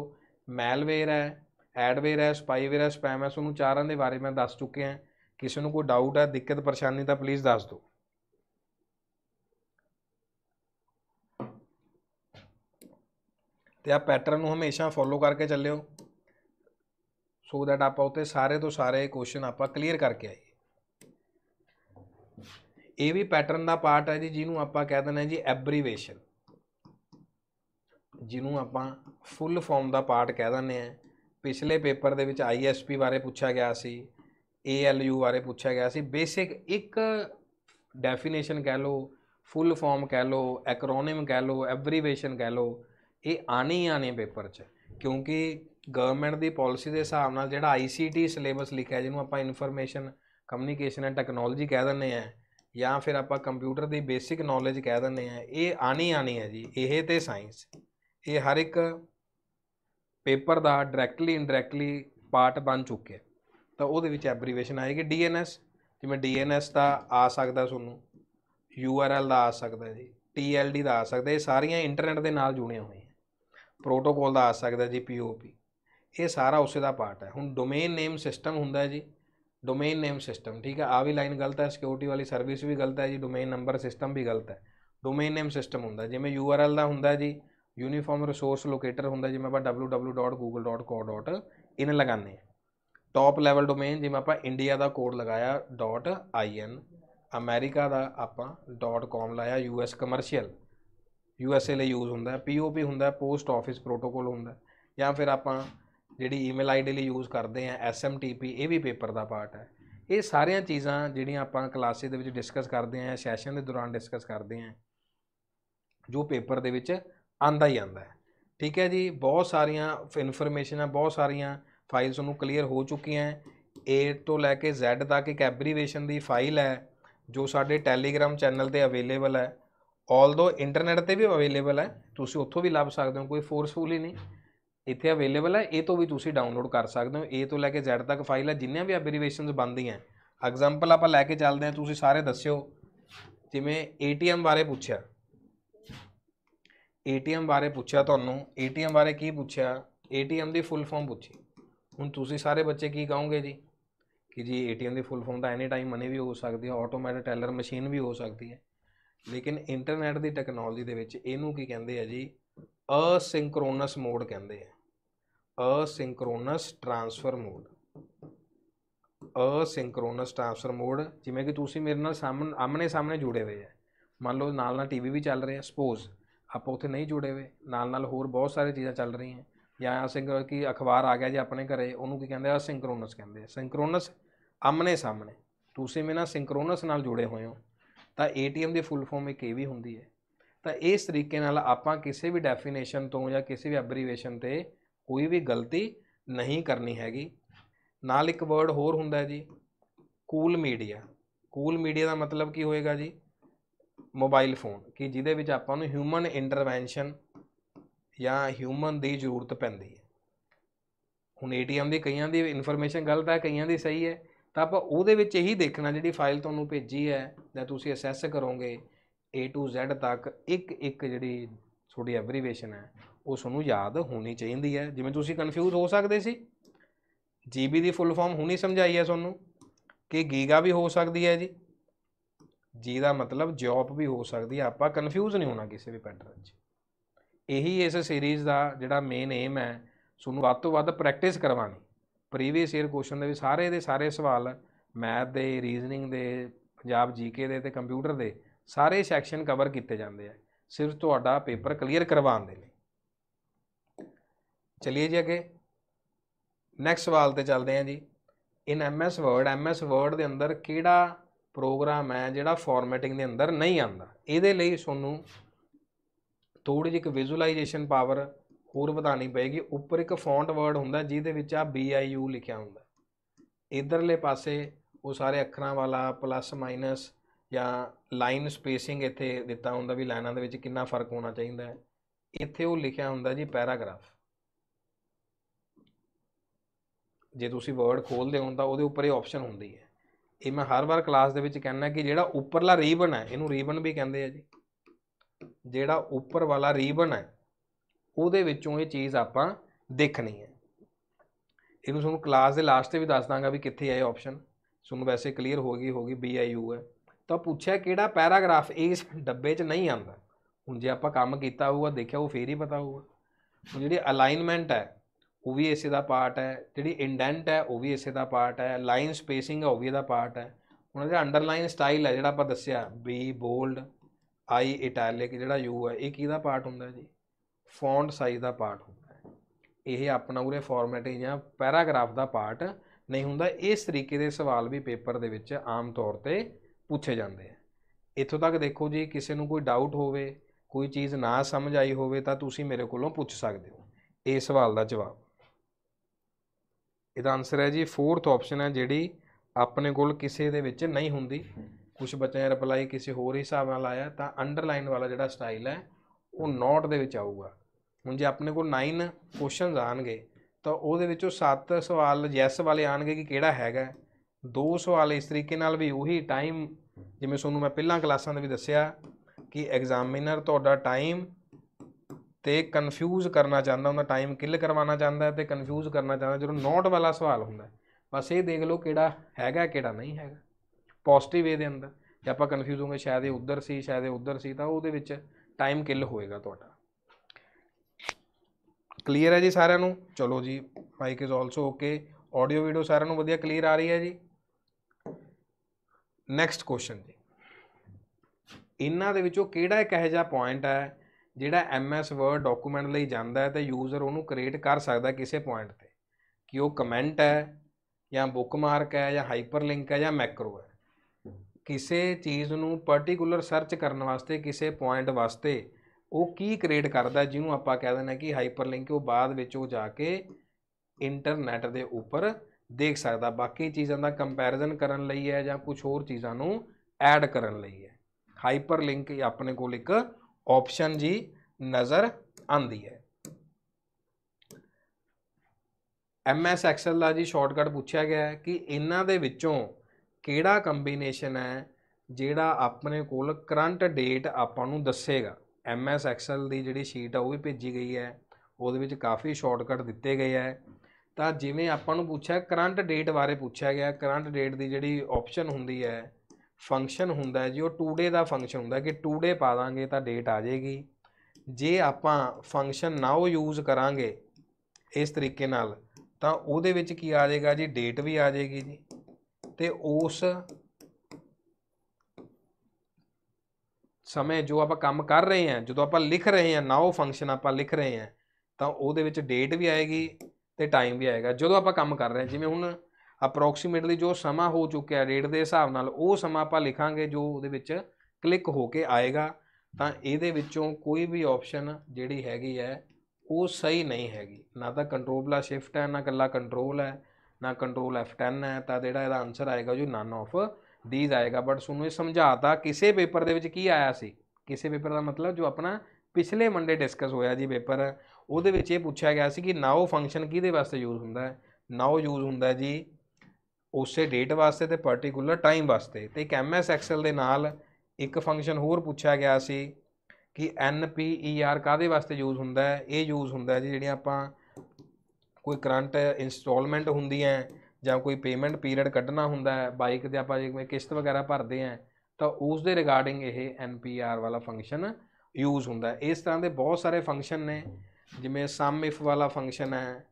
ਮੈਲਵੇਅਰ ਹੈ ਐਡਵੇਅਰ ਹੈ ਸਪਾਈਵੇਅਰ ਹੈ ਸਪੈਮ ਹੈ ਤੁਹਾਨੂੰ ਚਾਰਾਂ ਦੇ ਬਾਰੇ ਮੈਂ ਦੱਸ ਚੁੱਕਿਆ ਹਾਂ ਕਿਸੇ ਨੂੰ ਕੋਈ ਡਾਊਟ ਹੈ ਦਿੱਕਤ ਪਰੇਸ਼ਾਨੀ ਤਾਂ ਪਲੀਜ਼ ਦੱਸ ਦਿਓ ਤੇ ਆ ਪੈਟਰਨ ਨੂੰ ਹਮੇਸ਼ਾ ਫੋਲੋ ਕਰਕੇ ਚੱਲਿਓ ਸੋ ਦੈਟ ਆਪਾਂ ਉਤੇ ਸਾਰੇ ਤੋਂ ਸਾਰੇ ਕੁਐਸਚਨ ਆਪਾਂ ਕਲੀਅਰ ਕਰਕੇ ਆਈਏ ਇਹ ਵੀ ਪੈਟਰਨ ਦਾ ਪਾਰਟ ਹੈ ਜੀ ਜਿਹਨੂੰ ਆਪਾਂ ਕਹਿ ਦਿੰਦੇ ਜੀ ਐਬਰੀਵੇਸ਼ਨ ਜਿਹਨੂੰ ਆਪਾਂ ਫੁੱਲ ਫਾਰਮ ਦਾ ਪਾਰਟ ਕਹਿ ਦਿੰਦੇ ਆ ਪਿਛਲੇ ਪੇਪਰ ਦੇ ਵਿੱਚ ਆਈਐਸਪੀ ਬਾਰੇ ਪੁੱਛਿਆ ਗਿਆ ਸੀ ALU ਬਾਰੇ ਪੁੱਛਿਆ ਗਿਆ ਸੀ ਬੇਸਿਕ ਇੱਕ ਡੈਫੀਨੇਸ਼ਨ ਕਹਿ ਲਓ ਫੁੱਲ ਫਾਰਮ ਕਹਿ ਲਓ ਐਕਰੋਨਿਮ ਕਹਿ ਲਓ ਐਬਰੀਵੇਸ਼ਨ ਕਹਿ ਲਓ ਇਹ ਆਣੀ ਆਣੇ ਪੇਪਰ 'ਚ ਕਿਉਂਕਿ ਗਵਰਨਮੈਂਟ ਦੀ ਪਾਲਿਸੀ ਦੇ ਹਿਸਾਬ ਨਾਲ ਜਿਹੜਾ ICT ਸਿਲੇਬਸ ਲਿਖਿਆ ਜਿਹਨੂੰ ਆਪਾਂ ਇਨਫੋਰਮੇਸ਼ਨ ਕਮਿਊਨੀਕੇਸ਼ਨ ਐਂਡ ਟੈਕਨੋਲੋਜੀ ਕਹਿ ਦਿੰਦੇ ਆ ਜਾਂ ਫਿਰ ਆਪਾਂ ਕੰਪਿਊਟਰ ਦੀ ਬੇਸਿਕ ਨੌਲੇਜ ਕਹਿ ਦਿੰਦੇ ਆ ਇਹ ਆਣੀ ਆਣੀ ਹੈ ਜੀ ਇਹ ਤੇ ਸਾਇੰਸ ਇਹ ਹਰ ਇੱਕ ਪੇਪਰ ਦਾ ਡਾਇਰੈਕਟਲੀ ਇਨਡਾਇਰੈਕਟਲੀ ਪਾਰਟ ਬਣ ਚੁੱਕਿਆ ਤਾਂ ਉਹਦੇ ਵਿੱਚ ਐਬਰੀਵੇਸ਼ਨ ਆਏਗੀ DNS ਜਿਵੇਂ DNS ਦਾ ਆ ਸਕਦਾ ਤੁਹਾਨੂੰ URL ਦਾ ਆ ਸਕਦਾ ਜੀ TLD ਦਾ ਆ ਸਕਦਾ ਇਹ ਸਾਰੀਆਂ ਇੰਟਰਨੈਟ ਦੇ ਨਾਲ ਜੁੜੀਆਂ ਹੋਈਆਂ ਪ੍ਰੋਟੋਕੋਲ ਦਾ ਆ ਸਕਦਾ ਜੀ POP ਇਹ ਸਾਰਾ ਉਸੇ ਦਾ ਪਾਰਟ ਹੈ ਹੁਣ ਡੋਮੇਨ ਨੇਮ ਸਿਸਟਮ ਹੁੰਦਾ ਜੀ ਡੋਮੇਨ ਨੇਮ ਸਿਸਟਮ ਠੀਕ ਹੈ ਆ ਵੀ ਲਾਈਨ ਗਲਤ ਹੈ ਸਿਕਿਉਰਿਟੀ ਵਾਲੀ ਸਰਵਿਸ ਵੀ ਗਲਤ ਹੈ ਜੀ ਡੋਮੇਨ ਨੰਬਰ ਸਿਸਟਮ ਵੀ ਗਲਤ ਹੈ ਡੋਮੇਨ ਨੇਮ ਸਿਸਟਮ ਹੁੰਦਾ ਜਿਵੇਂ URL ਦਾ ਹੁੰਦਾ ਜੀ ਯੂਨੀਫਾਰਮ ਰਿਸੋਰਸ ਲੋਕੇਟਰ ਹੁੰਦਾ ਜਿਵੇਂ ਆਪਾਂ www.google.co.in ਲਗਾਉਂਦੇ ਹਾਂ ਟੌਪ ਲੈਵਲ ਡੋਮੇਨ ਜਿਵੇਂ ਆਪਾਂ ਇੰਡੀਆ ਦਾ ਕੋਡ ਲਗਾਇਆ .in ਅਮਰੀਕਾ ਦਾ ਆਪਾਂ .com ਲਾਇਆ ਯੂਐਸ ਕਮਰਸ਼ੀਅਲ ਯੂਐਸਏ ਲਈ ਯੂਜ਼ ਹੁੰਦਾ ਪੀਓਪੀ ਹੁੰਦਾ ਪੋਸਟ ਆਫਿਸ ਪ੍ਰੋਟੋਕੋਲ ਹੁੰਦਾ ਜਾਂ ਫਿਰ ਆਪਾਂ ਜਿਹੜੀ ਈਮੇਲ ਆਈਡੀ ਲਈ ਯੂਜ਼ ਕਰਦੇ ਆ ਐਸਐਮਟੀਪੀ ਇਹ ਵੀ ਪੇਪਰ ਦਾ ਪਾਰਟ ਹੈ ਇਹ ਸਾਰੀਆਂ ਚੀਜ਼ਾਂ ਜਿਹੜੀਆਂ ਆਪਾਂ ਕਲਾਸੇ ਦੇ ਵਿੱਚ ਡਿਸਕਸ ਕਰਦੇ ਆ ਸੈਸ਼ਨ ਦੇ ਦੌਰਾਨ ਡਿਸਕਸ ਕਰਦੇ ਆ ਜੋ ਪੇਪਰ ਦੇ ਵਿੱਚ ਆਂਦਾ ਹੀ ਆਂਦਾ ਠੀਕ ਹੈ ਜੀ ਬਹੁਤ ਸਾਰੀਆਂ ਇਨਫੋਰਮੇਸ਼ਨ ਆ ਬਹੁਤ ਸਾਰੀਆਂ ਫਾਈਲਸ ਨੂੰ ਕਲੀਅਰ ਹੋ ਚੁੱਕੀਆਂ ਹੈ A ਤੋਂ ਲੈ ਕੇ Z ਤੱਕ ਇੱਕ ਐਬਰੀਵੇਸ਼ਨ ਦੀ ਫਾਈਲ ਹੈ ਜੋ ਸਾਡੇ ਟੈਲੀਗ੍ਰਾਮ ਚੈਨਲ ਤੇ ਅਵੇਲੇਬਲ ਹੈ ਆਲਦੋ ਇੰਟਰਨੈਟ ਤੇ ਵੀ ਅਵੇਲੇਬਲ ਹੈ ਤੁਸੀਂ ਉੱਥੋਂ ਵੀ ਲੱਭ ਸਕਦੇ ਹੋ ਕੋਈ ਹੀ ਨਹੀਂ ਇੱਥੇ ਅਵੇਲੇਬਲ ਹੈ ਇਹ ਤੋਂ ਵੀ ਤੁਸੀਂ ਡਾਊਨਲੋਡ ਕਰ ਸਕਦੇ ਹੋ A ਤੋਂ ਲੈ ਕੇ Z ਤੱਕ ਫਾਈਲ ਹੈ ਜਿੰਨੀਆਂ ਵੀ ਐਬਰੀਵੇਸ਼ਨਸ ਬਣਦੀਆਂ ਐਗਜ਼ਾਮਪਲ ਆਪਾਂ ਲੈ ਕੇ ਚੱਲਦੇ ਹਾਂ ਤੁਸੀਂ ਸਾਰੇ ਦੱਸਿਓ ਜਿਵੇਂ ATM ਬਾਰੇ ਪੁੱਛਿਆ ਏਟੀਐਮ ਬਾਰੇ ਪੁੱਛਿਆ ਤੁਹਾਨੂੰ ਏਟੀਐਮ ਬਾਰੇ ਕੀ ਪੁੱਛਿਆ ਏਟੀਐਮ ਦੀ ਫੁੱਲ ਫਾਰਮ ਪੁੱਛੀ ਹੁਣ ਤੁਸੀਂ ਸਾਰੇ ਬੱਚੇ ਕੀ ਕਹੋਗੇ ਜੀ ਕਿ ਜੀ ਏਟੀਐਮ ਦੀ ਫੁੱਲ ਫਾਰਮ ਤਾਂ ਐਨੀ ਟਾਈਮ ਮਨੀ ਵੀ ਹੋ ਸਕਦੀ ਹੈ ਆਟੋਮੈਟਿਕ ਟੈਲਰ ਮਸ਼ੀਨ ਵੀ ਹੋ ਸਕਦੀ ਹੈ ਲੇਕਿਨ ਇੰਟਰਨੈਟ ਦੀ ਟੈਕਨੋਲੋਜੀ ਦੇ ਵਿੱਚ ਇਹਨੂੰ ਕੀ ਕਹਿੰਦੇ ਆ ਜੀ ਅਸਿੰਕਰੋਨਸ ਮੋਡ ਕਹਿੰਦੇ ਆ asynchronous transfer mode asynchronous transfer mode ਜਿਵੇਂ ਕਿ ਤੁਸੀਂ ਮੇਰੇ ਨਾਲ ਸਾਹਮਣੇ ਆਮਨੇ ਸਾਹਮਣੇ ਜੁੜੇ ਹੋਏ ਆ ਮੰਨ ਲਓ ਨਾਲ ਨਾਲ ਟੀਵੀ ਵੀ ਚੱਲ ਰਿਹਾ ਸਪੋਜ਼ ਆਪਾਂ ਉੱਥੇ ਨਹੀਂ ਜੁੜੇ ਹੋਏ ਨਾਲ ਨਾਲ ਹੋਰ ਬਹੁਤ ਸਾਰੇ ਚੀਜ਼ਾਂ ਚੱਲ ਰਹੀਆਂ ਜਾਂ ਸਿੰਘ ਕੀ ਅਖਬਾਰ ਆ ਗਿਆ ਜੇ ਆਪਣੇ ਘਰੇ ਉਹਨੂੰ ਕੀ ਕਹਿੰਦੇ ਆ ਸਿੰਕਰੋਨਸ ਕਹਿੰਦੇ ਆ ਸਿੰਕਰੋਨਸ ਆਮਨੇ ਸਾਹਮਣੇ ਤੁਸੀਂ ਮੇਨਾ ਸਿੰਕਰੋਨਸ ਨਾਲ ਜੁੜੇ ਹੋਏ ਹੋ ਤਾਂ ਏਟੀਐਮ ਦੀ ਫੁੱਲ ਫਾਰਮ ਇੱਕ ਇਹ ਵੀ ਹੁੰਦੀ ਹੈ ਤਾਂ ਇਸ ਤਰੀਕੇ ਨਾਲ ਆਪਾਂ ਕਿਸੇ ਵੀ ਡੈਫੀਨੇਸ਼ਨ ਤੋਂ ਜਾਂ ਕਿਸੇ ਵੀ ਅਬਰੀਵੇਸ਼ਨ ਤੇ ਕੋਈ ਵੀ ਗਲਤੀ ਨਹੀਂ ਕਰਨੀ ਹੈਗੀ ਨਾਲ ਇੱਕ ਵਰਡ ਹੋਰ ਹੁੰਦਾ ਜੀ ਕੂਲ ਮੀਡੀਆ ਕੂਲ ਮੀਡੀਆ ਦਾ ਮਤਲਬ ਕੀ ਹੋਏਗਾ ਜੀ ਮੋਬਾਈਲ ਫੋਨ ਕਿ ਜਿਹਦੇ ਵਿੱਚ ਆਪਾਂ ਨੂੰ ਹਿਊਮਨ ਇੰਟਰਵੈਂਸ਼ਨ ਜਾਂ ਹਿਊਮਨ ਦੀ ਜ਼ਰੂਰਤ ਪੈਂਦੀ ਹੈ ਹੁਣ ਏਟੀਐਮ ਦੀ ਕਈਆਂ ਦੀ ਇਨਫੋਰਮੇਸ਼ਨ ਗਲਤ ਹੈ ਕਈਆਂ ਦੀ ਸਹੀ ਹੈ ਤਾਂ ਆਪਾਂ ਉਹਦੇ ਵਿੱਚ ਇਹੀ ਦੇਖਣਾ ਜਿਹੜੀ ਫਾਈਲ ਤੁਹਾਨੂੰ ਭੇਜੀ ਹੈ ਜਾਂ ਤੁਸੀਂ ਅਸੈਸ ਕਰੋਗੇ A to Z ਤੱਕ ਇੱਕ ਇੱਕ ਜਿਹੜੀ ਤੁਹਾਡੀ ਐਬਰੀਵੇਸ਼ਨ ਹੈ ਉਹ ਤੁਹਾਨੂੰ ਯਾਦ ਹੋਣੀ ਚਾਹੀਦੀ ਹੈ ਜਿਵੇਂ ਤੁਸੀਂ ਕਨਫਿਊਜ਼ ਹੋ ਸਕਦੇ ਸੀ ਜੀਬੀ ਦੀ ਫੁੱਲ ਫਾਰਮ ਹੁਣੀ ਸਮਝਾਈ ਹੈ ਤੁਹਾਨੂੰ ਕਿ ਗੀਗਾ ਵੀ ਹੋ ਸਕਦੀ ਹੈ ਜੀ ਜੀ ਦਾ ਮਤਲਬ ਜੌਬ ਵੀ ਹੋ ਸਕਦੀ ਹੈ ਆਪਾਂ ਕਨਫਿਊਜ਼ ਨਹੀਂ ਹੋਣਾ ਕਿਸੇ ਵੀ ਪੈਟਰਨ 'ਚ ਇਹੀ ਇਸ ਸੀਰੀਜ਼ ਦਾ ਜਿਹੜਾ ਮੇਨ ਏਮ ਹੈ ਤੁਹਾਨੂੰ ਵੱਧ ਤੋਂ ਵੱਧ ਪ੍ਰੈਕਟਿਸ ਕਰਵਾਣੀ ਪ੍ਰੀਵੀਅਸ ਈਅਰ ਕੁਐਸਚਨ ਦੇ ਵੀ ਸਾਰੇ ਦੇ ਸਾਰੇ ਸਵਾਲ ਮੈਥ ਦੇ ਰੀਜ਼ਨਿੰਗ ਦੇ ਪੰਜਾਬ ਜੀਕੇ ਦੇ ਤੇ ਕੰਪਿਊਟਰ ਦੇ ਸਾਰੇ ਸੈਕਸ਼ਨ ਕਵਰ ਕੀਤੇ ਜਾਂਦੇ ਆ ਸਿਰਫ ਤੁਹਾਡਾ ਪੇਪਰ ਕਲੀਅਰ ਕਰਵਾਉਣ ਦੇ ਲਈ ਚਲਿਏ ਜੀ ਅੱਗੇ ਨੈਕਸਟ ਸਵਾਲ ਤੇ ਚੱਲਦੇ ਆ ਜੀ in MS word MS word ਦੇ ਅੰਦਰ ਕਿਹੜਾ ਪ੍ਰੋਗਰਾਮ ਹੈ ਜਿਹੜਾ ਫਾਰਮੈਟਿੰਗ ਦੇ ਅੰਦਰ ਨਹੀਂ ਆਉਂਦਾ ਇਹਦੇ ਲਈ ਤੁਹਾਨੂੰ ਥੋੜੀ ਜਿਹੀ ਇੱਕ ਵਿਜ਼ੂਅਲਾਈਜੇਸ਼ਨ ਪਾਵਰ ਹੋਰ ਵਧਾਣੀ ਪਏਗੀ ਉੱਪਰ ਇੱਕ ਫੌਂਟ ਵਰਡ ਹੁੰਦਾ ਜਿਹਦੇ ਵਿੱਚ ਆ ਬੀ ਆਈ ਯੂ ਲਿਖਿਆ ਹੁੰਦਾ ਇਧਰਲੇ ਪਾਸੇ ਉਹ ਸਾਰੇ ਅੱਖਰਾਂ ਵਾਲਾ ਪਲੱਸ ਮਾਈਨਸ ਜਾਂ ਲਾਈਨ ਸਪੇਸਿੰਗ ਇੱਥੇ ਦਿੱਤਾ ਹੁੰਦਾ ਵੀ ਲਾਈਨਾਂ ਦੇ ਵਿੱਚ ਕਿੰਨਾ ਫਰਕ ਹੋਣਾ ਚਾਹੀਦਾ ਹੈ ਇੱਥੇ ਉਹ ਲਿਖਿਆ ਹੁੰਦਾ ਜੀ ਪੈਰਾਗ੍ਰਾਫ ਜੇ ਤੁਸੀਂ ਵਰਡ ਖੋਲਦੇ ਹੋ ਤਾਂ ਉਹਦੇ ਉੱਪਰ ਇਹ ਆਪਸ਼ਨ ਹੁੰਦੀ ਹੈ ਇਹ ਮੈਂ ਹਰ ਵਾਰ ਕਲਾਸ ਦੇ ਵਿੱਚ ਕਹਿੰਦਾ ਕਿ ਜਿਹੜਾ ਉੱਪਰਲਾ ਰੀਬਨ ਹੈ ਇਹਨੂੰ ਰੀਬਨ ਵੀ ਕਹਿੰਦੇ ਆ ਜੀ ਜਿਹੜਾ ਉੱਪਰ ਵਾਲਾ ਰੀਬਨ ਹੈ ਉਹਦੇ ਵਿੱਚੋਂ ਇਹ ਚੀਜ਼ ਆਪਾਂ ਦੇਖਣੀ ਹੈ ਇਹਨੂੰ ਤੁਹਾਨੂੰ ਕਲਾਸ ਦੇ ਲਾਸਟ ਤੇ ਵੀ ਦੱਸ ਦਾਂਗਾ ਵੀ ਕਿੱਥੇ ਆਏ ਆਪਸ਼ਨ ਤੁਹਾਨੂੰ ਵੈਸੇ ਕਲੀਅਰ ਹੋ ਗਈ ਹੋਗੀ ਬੀ ਆਈ ਯੂ ਹੈ ਤਾਂ ਪੁੱਛਿਆ ਕਿਹੜਾ ਪੈਰਾਗ੍ਰਾਫ ਇਸ ਡੱਬੇ 'ਚ ਨਹੀਂ ਆਉਂਦਾ ਹੁਣ ਜੇ ਆਪਾਂ ਕੰਮ ਕੀਤਾ ਹੋਊਗਾ ਦੇਖਿਆ ਉਹ ਫੇਰ ਹੀ ਪਤਾ ਹੋਊਗਾ ਉਹ ਜਿਹੜੀ ਅਲਾਈਨਮੈਂਟ ਹੈ ਉਹ ਵੀ ਇਸੇ ਦਾ ਪਾਰਟ ਹੈ ਜਿਹੜੀ ਇੰਡੈਂਟ ਹੈ ਉਹ ਵੀ ਇਸੇ ਦਾ ਪਾਰਟ ਹੈ ਲਾਈਨ ਸਪੇਸਿੰਗ ਹੈ ਉਹ ਵੀ ਇਹਦਾ ਪਾਰਟ ਹੈ ਉਹਨਾਂ ਦਾ ਅੰਡਰਲਾਈਨ ਸਟਾਈਲ ਹੈ ਜਿਹੜਾ ਆਪਾਂ ਦੱਸਿਆ ਬੀ ਬੋਲਡ ਆਈ ਇਟੈਲਿਕ ਜਿਹੜਾ ਯੂ ਹੈ ਇਹ ਕਿਹਦਾ ਪਾਰਟ ਹੁੰਦਾ ਜੀ ਫੌਂਟ ਸਾਈਜ਼ ਦਾ ਪਾਰਟ ਹੁੰਦਾ ਹੈ ਇਹ ਆਪਣਾ ਉਰੇ ਫਾਰਮੈਟਿੰਗ ਜਾਂ ਪੈਰਾਗ੍ਰਾਫ ਦਾ ਪਾਰਟ ਨਹੀਂ ਹੁੰਦਾ ਇਸ ਤਰੀਕੇ ਦੇ ਸਵਾਲ ਵੀ ਪੇਪਰ ਦੇ ਵਿੱਚ ਆਮ ਤੌਰ ਤੇ ਪੁੱਛੇ ਜਾਂਦੇ ਆ ਇੱਥੋਂ ਤੱਕ ਦੇਖੋ ਜੀ ਕਿਸੇ ਨੂੰ ਕੋਈ ਡਾਊਟ ਹੋਵੇ ਕੋਈ ਚੀਜ਼ ਨਾ ਸਮਝ ਆਈ ਹੋਵੇ ਤਾਂ ਤੁਸੀਂ ਮੇਰੇ ਕੋਲੋਂ ਪੁੱਛ ਸਕਦੇ ਹੋ ਇਹ ਸਵਾਲ ਦਾ ਜਵਾਬ ਇਹਦਾ ਆਨਸਰ ਹੈ ਜੀ 4th ਆਪਸ਼ਨ ਹੈ ਜਿਹੜੀ ਆਪਣੇ ਕੋਲ ਕਿਸੇ ਦੇ ਵਿੱਚ ਨਹੀਂ ਹੁੰਦੀ ਕੁਝ ਬੱਚਿਆਂ ਨੇ ਰਿਪਲਾਈ ਕਿਸੇ ਹੋਰ ਹਿਸਾਬ ਨਾਲ ਆਇਆ ਤਾਂ ਅੰਡਰਲਾਈਨ ਵਾਲਾ ਜਿਹੜਾ ਸਟਾਈਲ ਹੈ ਉਹ ਨੋਟ ਦੇ ਵਿੱਚ ਆਊਗਾ ਹੁਣ ਜੇ ਆਪਣੇ ਕੋਲ 9 ਕੁਐਸਚਨਸ ਆਣਗੇ ਤਾਂ ਉਹਦੇ ਵਿੱਚੋਂ 7 ਸਵਾਲ ਯੈਸ ਵਾਲੇ ਆਣਗੇ ਕਿ ਕਿਹੜਾ ਹੈਗਾ ਦੋ ਸਵਾਲ ਇਸ ਤਰੀਕੇ ਨਾਲ ਵੀ ਉਹੀ ਟਾਈਮ ਜਿਵੇਂ ਤੁਹਾਨੂੰ ਮੈਂ ਪਹਿਲਾਂ ਕਲਾਸਾਂ ਦੇ ਵੀ ਦੱਸਿਆ ਕਿ ਐਗਜ਼ਾਮੀਨਰ ਤੁਹਾਡਾ ਟਾਈਮ ਤੇ ਕਨਫਿਊਜ਼ ਕਰਨਾ ਚਾਹੁੰਦਾ ਉਹਦਾ ਟਾਈਮ ਕਿਲ ਕਰਵਾਉਣਾ ਚਾਹੁੰਦਾ ਤੇ ਕਨਫਿਊਜ਼ ਕਰਨਾ ਚਾਹੁੰਦਾ ਜਦੋਂ ਨੋਟ ਵਾਲਾ ਸਵਾਲ ਹੁੰਦਾ ਬਸ ਇਹ ਦੇਖ ਲਓ ਕਿਹੜਾ ਹੈਗਾ ਕਿਹੜਾ ਨਹੀਂ ਹੈਗਾ ਪੋਜ਼ਿਟਿਵ ਵੇ ਦੇ ਅੰਦਰ ਜੇ ਆਪਾਂ ਕਨਫਿਊਜ਼ ਹੋਗੇ ਸ਼ਾਇਦ ਇਹ ਉਧਰ ਸੀ ਸ਼ਾਇਦ ਇਹ ਉਧਰ ਸੀ ਤਾਂ ਉਹਦੇ ਵਿੱਚ ਟਾਈਮ ਕਿਲ ਹੋਏਗਾ ਤੁਹਾਡਾ ਕਲੀਅਰ ਹੈ ਜੀ ਸਾਰਿਆਂ ਨੂੰ ਚਲੋ ਜੀ mike is also okay audio video ਸਾਰਿਆਂ ਨੂੰ ਵਧੀਆ ਕਲੀਅਰ ਆ ਰਹੀ ਹੈ ਜੀ ਨੈਕਸਟ ਕੁਐਸਚਨ ਜੀ ਇਹਨਾਂ ਦੇ ਵਿੱਚੋਂ ਕਿਹੜਾ ਇੱਕ ਇਹੋ ਜਿਹਾ ਪੁਆਇੰਟ ਹੈ ਜਿਹੜਾ ਐਮਐਸ ਵਰਡ ਡਾਕੂਮੈਂਟ ਲਈ ਜਾਂਦਾ ਹੈ ਤੇ ਯੂਜ਼ਰ ਉਹਨੂੰ ਕ੍ਰੀਏਟ ਕਰ ਸਕਦਾ ਕਿਸੇ ਪੁਆਇੰਟ ਤੇ ਕਿ ਉਹ ਕਮੈਂਟ ਹੈ ਜਾਂ ਬੁੱਕਮਾਰਕ ਹੈ ਜਾਂ ਹਾਈਪਰਲਿੰਕ ਹੈ ਜਾਂ ਮੈਕਰੋ ਹੈ ਕਿਸੇ ਚੀਜ਼ ਨੂੰ ਪਾਰਟਿਕੂਲਰ ਸਰਚ ਕਰਨ ਵਾਸਤੇ ਕਿਸੇ ਪੁਆਇੰਟ ਵਾਸਤੇ ਉਹ ਕੀ ਕ੍ਰੀਏਟ ਕਰਦਾ ਜਿਹਨੂੰ ਆਪਾਂ ਕਹਿ ਦਿੰਦੇ ਕਿ ਹਾਈਪਰਲਿੰਕ ਉਹ ਬਾਅਦ ਵਿੱਚ ਉਹ ਜਾ ਕੇ ਇੰਟਰਨੈਟ ਦੇ ਉੱਪਰ ਦੇਖ ਸਕਦਾ ਬਾਕੀ ਚੀਜ਼ਾਂ ਦਾ ਕੰਪੈਰੀਜ਼ਨ ਕਰਨ ਲਈ ਹੈ ਜਾਂ ਕੁਝ ਹੋਰ ਚੀਜ਼ਾਂ ਨੂੰ ਐਡ ਕਰਨ ਲਈ ਹੈ ਹਾਈਪਰਲਿੰਕ ਆਪਣੇ ਕੋਲ ਇੱਕ ਆਪਸ਼ਨ ਜੀ ਨਜ਼ਰ ਆਂਦੀ ਹੈ MS ਐਕਸਲ ਦਾ ਜੀ ਸ਼ਾਰਟਕਟ ਪੁੱਛਿਆ ਗਿਆ ਹੈ ਕਿ ਇਹਨਾਂ ਦੇ ਵਿੱਚੋਂ ਕਿਹੜਾ ਕੰਬੀਨੇਸ਼ਨ ਹੈ ਜਿਹੜਾ ਆਪਣੇ ਕੋਲ ਕਰੰਟ ਡੇਟ ਆਪਾਂ ਨੂੰ ਦੱਸੇਗਾ ਐਮ ਐਸ ਐਕਸਲ ਦੀ ਜਿਹੜੀ ਸ਼ੀਟ ਆ ਉਹ ਵੀ ਭੇਜੀ ਗਈ ਹੈ ਉਹਦੇ ਵਿੱਚ ਕਾਫੀ ਸ਼ਾਰਟਕਟ ਦਿੱਤੇ ਗਏ ਆ ਤਾਂ ਜਿਵੇਂ ਆਪਾਂ ਨੂੰ ਪੁੱਛਿਆ ਕਰੰਟ ਡੇਟ ਬਾਰੇ ਪੁੱਛਿਆ ਗਿਆ ਕਰੰਟ ਡੇਟ ਦੀ ਜਿਹੜੀ ਆਪਸ਼ਨ ਹੁੰਦੀ ਹੈ ਫੰਕਸ਼ਨ ਹੁੰਦਾ ਜੀ ਉਹ ਟੂਡੇ ਦਾ ਫੰਕਸ਼ਨ ਹੁੰਦਾ ਕਿ ਟੂਡੇ ਪਾ ਦਾਂਗੇ ਤਾਂ ਡੇਟ ਆ ਜਾਏਗੀ ਜੇ ਆਪਾਂ ਫੰਕਸ਼ਨ ਨਾਓ ਯੂਜ਼ ਕਰਾਂਗੇ ਇਸ ਤਰੀਕੇ ਨਾਲ ਤਾਂ ਉਹਦੇ ਵਿੱਚ ਕੀ ਆ ਜਾਏਗਾ ਜੀ ਡੇਟ ਵੀ ਆ ਜਾਏਗੀ ਜੀ ਤੇ ਉਸ ਸਮੇਂ ਜੋ ਆਪਾਂ ਕੰਮ ਕਰ ਰਹੇ ਹਾਂ ਜਦੋਂ ਆਪਾਂ ਲਿਖ ਰਹੇ ਹਾਂ ਨਾਓ ਫੰਕਸ਼ਨ ਆਪਾਂ ਲਿਖ ਰਹੇ ਹਾਂ ਤਾਂ ਉਹਦੇ ਵਿੱਚ ਡੇਟ ਵੀ ਆਏਗੀ ਤੇ ਟਾਈਮ ਵੀ ਆਏਗਾ ਜਦੋਂ ਆਪਾਂ ਕੰਮ ਕਰ ਰਹੇ ਹਾਂ ਜਿਵੇਂ ਹੁਣ ਅਪਰੋਕਸੀਮੇਟਲੀ ਜੋ ਸਮਾਂ ਹੋ ਚੁੱਕਿਆ ਡੇਟ ਦੇ ਹਿਸਾਬ ਨਾਲ ਉਹ ਸਮਾਂ ਆਪਾਂ ਲਿਖਾਂਗੇ ਜੋ ਉਹਦੇ ਵਿੱਚ ਕਲਿੱਕ ਹੋ ਕੇ ਆਏਗਾ ਤਾਂ ਇਹਦੇ ਵਿੱਚੋਂ ਕੋਈ ਵੀ ਆਪਸ਼ਨ ਜਿਹੜੀ ਹੈਗੀ ਹੈ ਉਹ ਸਹੀ ਨਹੀਂ ਹੈਗੀ ਨਾ ਤਾਂ ਕੰਟਰੋਲ ਪਲਸ ਸ਼ਿਫਟ ਹੈ ਨਾ ਕੱਲਾ ਕੰਟਰੋਲ ਹੈ ਨਾ ਕੰਟਰੋਲ F10 ਹੈ ਤਾਂ ਜਿਹੜਾ ਇਹਦਾ ਆਨਸਰ ਆਏਗਾ ਜੋ ਨਨ ਆਫ ਥੀਸ ਆਏਗਾ ਬਟ ਸੁਣੋ ਇਹ ਸਮਝਾਤਾ ਕਿਸੇ ਪੇਪਰ ਦੇ ਵਿੱਚ ਕੀ ਆਇਆ ਸੀ ਕਿਸੇ ਪੇਪਰ ਦਾ ਮਤਲਬ ਜੋ ਆਪਣਾ ਪਿਛਲੇ ਮੰਡੇ ਡਿਸਕਸ ਹੋਇਆ ਜੀ ਪੇਪਰ ਉਹਦੇ ਵਿੱਚ ਇਹ ਪੁੱਛਿਆ ਗਿਆ ਸੀ ਕਿ ਨਾਓ ਫੰਕਸ਼ਨ ਕਿਹਦੇ ਵਾਸਤੇ ਯੂਜ਼ ਹੁੰਦਾ ਹੈ ਨਾਓ ਯੂਜ਼ ਹੁੰਦਾ ਜੀ ਉਸੇ ਡੇਟ ਵਾਸਤੇ ਤੇ ਪਾਰਟਿਕੂਲਰ ਟਾਈਮ ਵਾਸਤੇ ਤੇ ਇੱਕ ਐਮਐਸ ਐਕਸਲ ਦੇ ਨਾਲ ਇੱਕ ਫੰਕਸ਼ਨ ਹੋਰ ਪੁੱਛਿਆ ਗਿਆ ਸੀ ਕਿ ਐਨਪੀਈਆਰ e ਕਾਦੇ ਵਾਸਤੇ ਯੂਜ਼ ਹੁੰਦਾ ਹੈ ਇਹ ਯੂਜ਼ ਹੁੰਦਾ ਜੀ ਜਿਹੜੀਆਂ ਆਪਾਂ ਕੋਈ ਕਰੰਟ ਇਨਸਟਾਲਮੈਂਟ ਹੁੰਦੀ ਹੈ ਜਾਂ ਕੋਈ ਪੇਮੈਂਟ ਪੀਰੀਅਡ ਕੱਢਣਾ ਹੁੰਦਾ ਹੈ ਬਾਈਕ ਤੇ ਆਪਾਂ ਜਿਵੇਂ ਕਿਸ਼ਤ ਵਗੈਰਾ ਭਰਦੇ ਆ ਤਾਂ ਉਸ ਦੇ ਰਿਗਾਰਡਿੰਗ ਇਹ ਐਨਪੀਆਰ ਵਾਲਾ ਫੰਕਸ਼ਨ ਯੂਜ਼ ਹੁੰਦਾ ਇਸ ਤਰ੍ਹਾਂ ਦੇ ਬਹੁਤ ਸਾਰੇ ਫੰਕਸ਼ਨ ਨੇ ਜਿਵੇਂ ਸਮ ਇਫ ਵਾਲਾ ਫੰਕਸ਼ਨ ਹੈ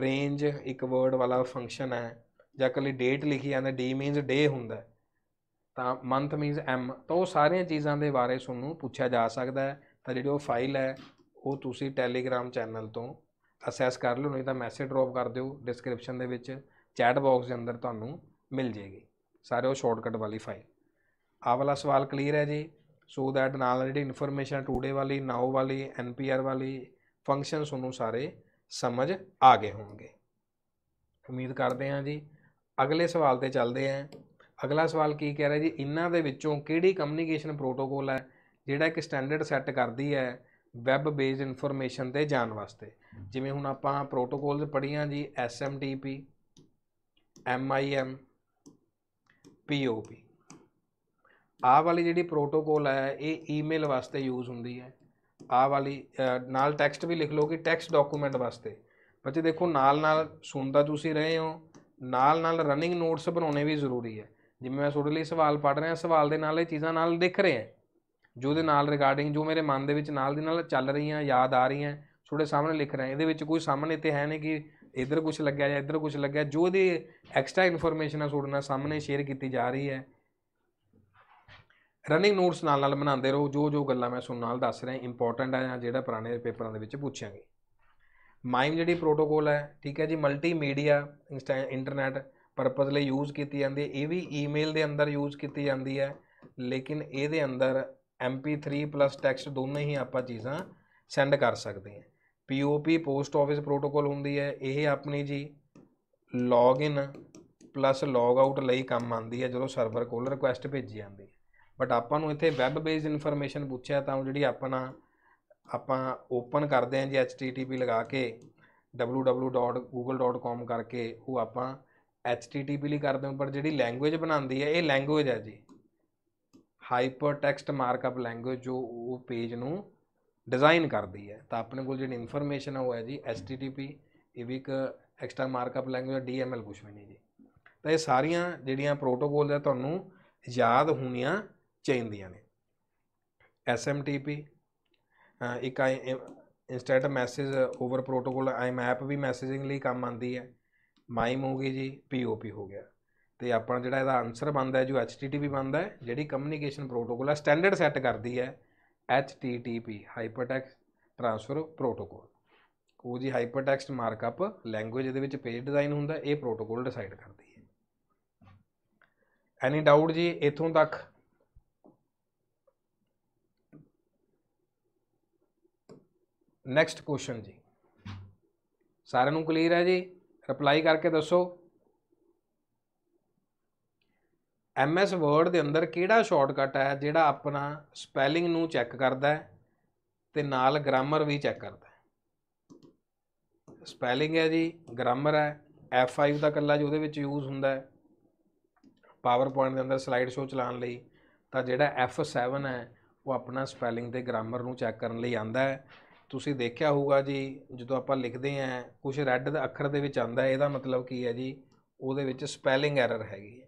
ਰੇਂਜ ਇੱਕ ਵਰਡ ਵਾਲਾ ਫੰਕਸ਼ਨ ਹੈ ਜਾਂ ਕੱਲੀ ਡੇਟ ਲਿਖੀ ਜਾਂਦਾ ਡੀ ਮੀਨਸ ਡੇ ਹੁੰਦਾ ਤਾਂ ਮੰਥ ਮੀਨਸ ਐਮ ਤਾਂ ਉਹ ਸਾਰੀਆਂ ਚੀਜ਼ਾਂ ਦੇ ਬਾਰੇ ਤੁਹਾਨੂੰ ਪੁੱਛਿਆ ਜਾ ਸਕਦਾ ਹੈ ਤਾਂ ਜਿਹੜੀ ਉਹ ਫਾਈਲ ਹੈ ਉਹ ਤੁਸੀਂ ਟੈਲੀਗ੍ਰਾਮ ਚੈਨਲ ਤੋਂ ਅਸੈਸ ਕਰ ਲਓ ਨਹੀਂ ਤਾਂ ਮੈਸੇਜ ਡ੍ਰੌਪ ਕਰ ਦਿਓ ਡਿਸਕ੍ਰਿਪਸ਼ਨ ਦੇ ਵਿੱਚ ਚੈਟ ਬਾਕਸ ਦੇ ਅੰਦਰ ਤੁਹਾਨੂੰ ਮਿਲ ਜੇਗੀ ਸਾਰੇ ਉਹ ਸ਼ਾਰਟਕਟ ਵਾਲੀ ਫਾਈਲ ਆਹ ਵਾਲਾ ਸਵਾਲ ਕਲੀਅਰ ਹੈ ਜੀ ਸੋ ਦੈਟ ਨਾਲ ਜਿਹੜੀ ਇਨਫੋਰਮੇਸ਼ਨ ਟੂਡੇ ਵਾਲੀ ਨਾਓ ਵਾਲੀ ਐਨਪੀਆਰ ਵਾਲੀ ਫੰਕਸ਼ਨਸ ਨੂੰ ਸਾਰੇ ਸਮਝ ਆ ਗਏ ਹੋਣਗੇ ਉਮੀਦ ਕਰਦੇ ਹਾਂ ਜੀ ਅਗਲੇ ਸਵਾਲ ਤੇ ਚੱਲਦੇ ਆਂ ਅਗਲਾ ਸਵਾਲ ਕੀ ਕਹਿ ਰਿਹਾ ਜੀ ਇਹਨਾਂ ਦੇ ਵਿੱਚੋਂ ਕਿਹੜੀ ਕਮਿਊਨੀਕੇਸ਼ਨ ਪ੍ਰੋਟੋਕੋਲ ਹੈ ਜਿਹੜਾ ਇੱਕ ਸਟੈਂਡਰਡ ਸੈੱਟ ਕਰਦੀ ਹੈ ਵੈਬ ਬੇਸਡ ਇਨਫੋਰਮੇਸ਼ਨ ਤੇ ਜਾਣ ਵਾਸਤੇ ਜਿਵੇਂ ਹੁਣ ਆਪਾਂ ਪ੍ਰੋਟੋਕੋਲਸ ਪੜੀਆਂ ਜੀ SMTP MIM POP ਆਹ ਵਾਲੀ ਜਿਹੜੀ ਪ੍ਰੋਟੋਕੋਲ ਹੈ ਇਹ ਈਮੇਲ ਵਾਸਤੇ ਯੂਜ਼ ਹੁੰਦੀ ਹੈ ਆਹ ਵਾਲੀ ਨਾਲ ਟੈਕਸਟ ਵੀ ਲਿਖ ਲਓ ਕਿ ਟੈਕਸਟ ਡਾਕੂਮੈਂਟ ਵਾਸਤੇ ਬੱਚੇ ਦੇਖੋ ਨਾਲ ਨਾਲ ਸੁਣਦਾ ਤੁਸੀਂ ਰਹੇ ਹੋ ਨਾਲ ਨਾਲ ਰਨਿੰਗ ਨੋਟਸ ਬਣਾਉਣੇ ਵੀ ਜ਼ਰੂਰੀ ਹੈ ਜਿਵੇਂ ਮੈਂ ਤੁਹਾਡੇ ਲਈ ਸਵਾਲ ਪੜ ਰਿਹਾ ਸਵਾਲ ਦੇ ਨਾਲ ਇਹ ਚੀਜ਼ਾਂ ਨਾਲ ਦਿਖ ਰਹੇ ਹੈ ਜਿਹਦੇ ਨਾਲ ਰਿਗਾਰਡਿੰਗ ਜੋ ਮੇਰੇ ਮਨ ਦੇ ਵਿੱਚ ਨਾਲ ਦੀ ਨਾਲ ਚੱਲ ਰਹੀਆਂ ਯਾਦ ਆ ਰਹੀਆਂ ਤੁਹਾਡੇ ਸਾਹਮਣੇ ਲਿਖ ਰਿਹਾ ਇਹਦੇ ਵਿੱਚ ਕੋਈ ਸਾਹਮਣੇ ਤੇ ਹੈ ਨਹੀਂ ਕਿ ਇਧਰ ਕੁਝ ਲੱਗਿਆ ਜਾਂ ਇਧਰ ਕੁਝ ਲੱਗਿਆ ਜੋ ਇਹਦੀ ਐਕਸਟਰਾ ਇਨਫੋਰਮੇਸ਼ਨ ਆ ਤੁਹਾਡੇ ਨਾਲ ਸਾਹਮਣੇ ਸ਼ੇਅਰ ਕੀਤੀ ਜਾ ਰਹੀ ਹੈ ਰਨਿੰਗ ਨੋਟਸ ਨਾਲ ਨਾਲ ਬਣਾਉਂਦੇ ਰਹੋ ਜੋ ਜੋ ਗੱਲਾਂ ਮੈਂ ਸੁਣ ਨਾਲ ਦੱਸ ਰਿਹਾ ਇੰਪੋਰਟੈਂਟ ਆ ਜਾਂ ਜਿਹੜਾ ਪੁਰਾਣੇ ਪੇਪਰਾਂ ਦੇ ਵਿੱਚ ਪੁੱਛਾਂਗੇ ਮਾਈਮ ਜਿਹੜੀ ਪ੍ਰੋਟੋਕੋਲ ਹੈ ਠੀਕ ਹੈ ਜੀ ਮਲਟੀਮੀਡੀਆ ਇੰਟਰਨੈਟ ਪਰਪਸ ਲਈ ਯੂਜ਼ ਕੀਤੀ ਜਾਂਦੀ ਹੈ ਇਹ ਵੀ ਈਮੇਲ ਦੇ ਅੰਦਰ ਯੂਜ਼ ਕੀਤੀ ਜਾਂਦੀ ਹੈ ਲੇਕਿਨ ਇਹਦੇ ਅੰਦਰ MP3 ਪਲੱਸ ਟੈਕਸਟ ਦੋਨੇ ਹੀ ਆਪਾਂ ਚੀਜ਼ਾਂ ਸੈਂਡ ਕਰ ਸਕਦੇ ਹਾਂ POP ਪੋਸਟ ਆਫਿਸ ਪ੍ਰੋਟੋਕੋਲ ਹੁੰਦੀ ਹੈ ਇਹ ਆਪਣੀ ਜੀ ਲੌਗਇਨ ਪਲੱਸ ਲੌਗ ਆਊਟ ਲਈ ਕੰਮ ਆਉਂਦੀ ਹੈ ਜਦੋਂ ਸਰਵਰ ਕੋਲ ਰਿਕੁਐਸਟ ਭੇਜੀ ਜਾਂਦੀ ਹੈ ਬਟ ਆਪਾਂ ਨੂੰ ਇੱਥੇ ਵੈਬ ਬੇਸਡ ਇਨਫੋਰਮੇਸ਼ਨ ਪੁੱਛਿਆ ਤਾਂ ਜਿਹੜੀ ਆਪਣਾ ਆਪਾਂ ਓਪਨ ਕਰਦੇ ਹਾਂ ਜੀ http ਲਗਾ ਕੇ www.google.com ਕਰਕੇ ਉਹ ਆਪਾਂ http ਲਈ ਕਰਦੇ ਹਾਂ ਪਰ ਜਿਹੜੀ ਲੈਂਗੁਏਜ ਬਣਾਉਂਦੀ ਹੈ ਇਹ ਲੈਂਗੁਏਜ ਹੈ ਜੀ ਹਾਈਪਰ ਟੈਕਸਟ ਮਾਰਕਅਪ ਲੈਂਗੁਏਜ ਜੋ ਉਹ ਪੇਜ ਨੂੰ ਡਿਜ਼ਾਈਨ ਕਰਦੀ ਹੈ ਤਾਂ ਆਪਣੇ ਕੋਲ ਜਿਹੜੀ ਇਨਫੋਰਮੇਸ਼ਨ ਹੈ ਉਹ ਹੈ ਜੀ http ਇਹ ਵੀ ਇੱਕ ਐਕਸਟਰਾ ਮਾਰਕਅਪ ਲੈਂਗੁਏਜ ਡੀਐਮਐਲ ਕੁਝ ਵੀ ਨਹੀਂ ਜੀ ਤਾਂ ਇਹ ਸਾਰੀਆਂ ਜਿਹੜੀਆਂ ਪ੍ਰੋਟੋਕੋਲ ਹੈ ਤੁਹਾਨੂੰ ਯਾਦ ਹੋਣੀਆਂ ਚਾਹੀਦੀਆਂ ਨੇ SMTP ਇੱਕ instant message over protocol IMAP ਵੀ ਮੈਸੇਜਿੰਗ ਲਈ ਕੰਮ ਆਉਂਦੀ ਹੈ ਮਾਈਮ ਹੋ ਗਈ ਜੀ ਪੀਓਪੀ ਹੋ ਗਿਆ ਤੇ ਆਪਣਾ ਜਿਹੜਾ ਇਹਦਾ ਆਨਸਰ ਬਣਦਾ ਹੈ ਜੋ HTTP ਬਣਦਾ ਹੈ ਜਿਹੜੀ ਕਮਿਊਨੀਕੇਸ਼ਨ ਪ੍ਰੋਟੋਕੋਲ ਹੈ ਸਟੈਂਡਰਡ ਸੈੱਟ ਕਰਦੀ ਹੈ HTTP ਹਾਈਪਰਟੈਕਸਟ ਟ੍ਰਾਂਸਫਰ ਪ੍ਰੋਟੋਕੋਲ ਉਹ ਜੀ ਹਾਈਪਰਟੈਕਸਟ ਮਾਰਕਅਪ ਲੈਂਗੁਏਜ ਦੇ ਵਿੱਚ ਪੇਜ ਡਿਜ਼ਾਈਨ ਹੁੰਦਾ ਇਹ ਪ੍ਰੋਟੋਕੋਲ ਡਿਸਾਈਡ ਕਰਦੀ ਹੈ ਐਨੀ ਡਾਊਟ ਜੀ ਇਥੋਂ ਤੱਕ ਨੈਕਸਟ ਕੁਐਸਚਨ ਜੀ ਸਾਰਿਆਂ ਨੂੰ ਕਲੀਅਰ ਹੈ ਜੀ ਰਿਪਲਾਈ ਕਰਕੇ ਦੱਸੋ ਐਮਐਸ ਵਰਡ ਦੇ ਅੰਦਰ ਕਿਹੜਾ ਸ਼ਾਰਟਕਟ ਹੈ ਜਿਹੜਾ ਆਪਣਾ ਸਪੈਲਿੰਗ ਨੂੰ ਚੈੱਕ ਕਰਦਾ ਹੈ ਤੇ ਨਾਲ ਗ੍ਰਾਮਰ ਵੀ ਚੈੱਕ ਕਰਦਾ ਹੈ ਸਪੈਲਿੰਗ ਹੈ ਜੀ ਗ੍ਰਾਮਰ ਹੈ F5 ਦਾ ਕੱਲਾ ਜੋ ਉਹਦੇ ਵਿੱਚ ਯੂਜ਼ ਹੁੰਦਾ ਹੈ ਪਾਵਰਪੁਆਇੰਟ ਦੇ ਅੰਦਰ ਸਲਾਈਡ ਸ਼ੋ ਚਲਾਉਣ ਲਈ ਤਾਂ ਜਿਹੜਾ F7 ਹੈ ਉਹ ਆਪਣਾ ਸਪੈਲਿੰਗ ਤੇ ਗ੍ਰਾਮਰ ਨੂੰ ਚੈੱਕ ਕਰਨ ਲਈ ਆਂਦਾ ਹੈ ਤੁਸੀਂ ਦੇਖਿਆ ਹੋਊਗਾ ਜੀ ਜਦੋਂ ਆਪਾਂ ਲਿਖਦੇ ਆਂ ਕੁਝ ਰੈੱਡ ਦੇ ਅੱਖਰ ਦੇ ਵਿੱਚ ਆਂਦਾ ਇਹਦਾ ਮਤਲਬ ਕੀ ਹੈ ਜੀ ਉਹਦੇ ਵਿੱਚ ਸਪੈਲਿੰਗ ਐਰਰ ਹੈਗੀ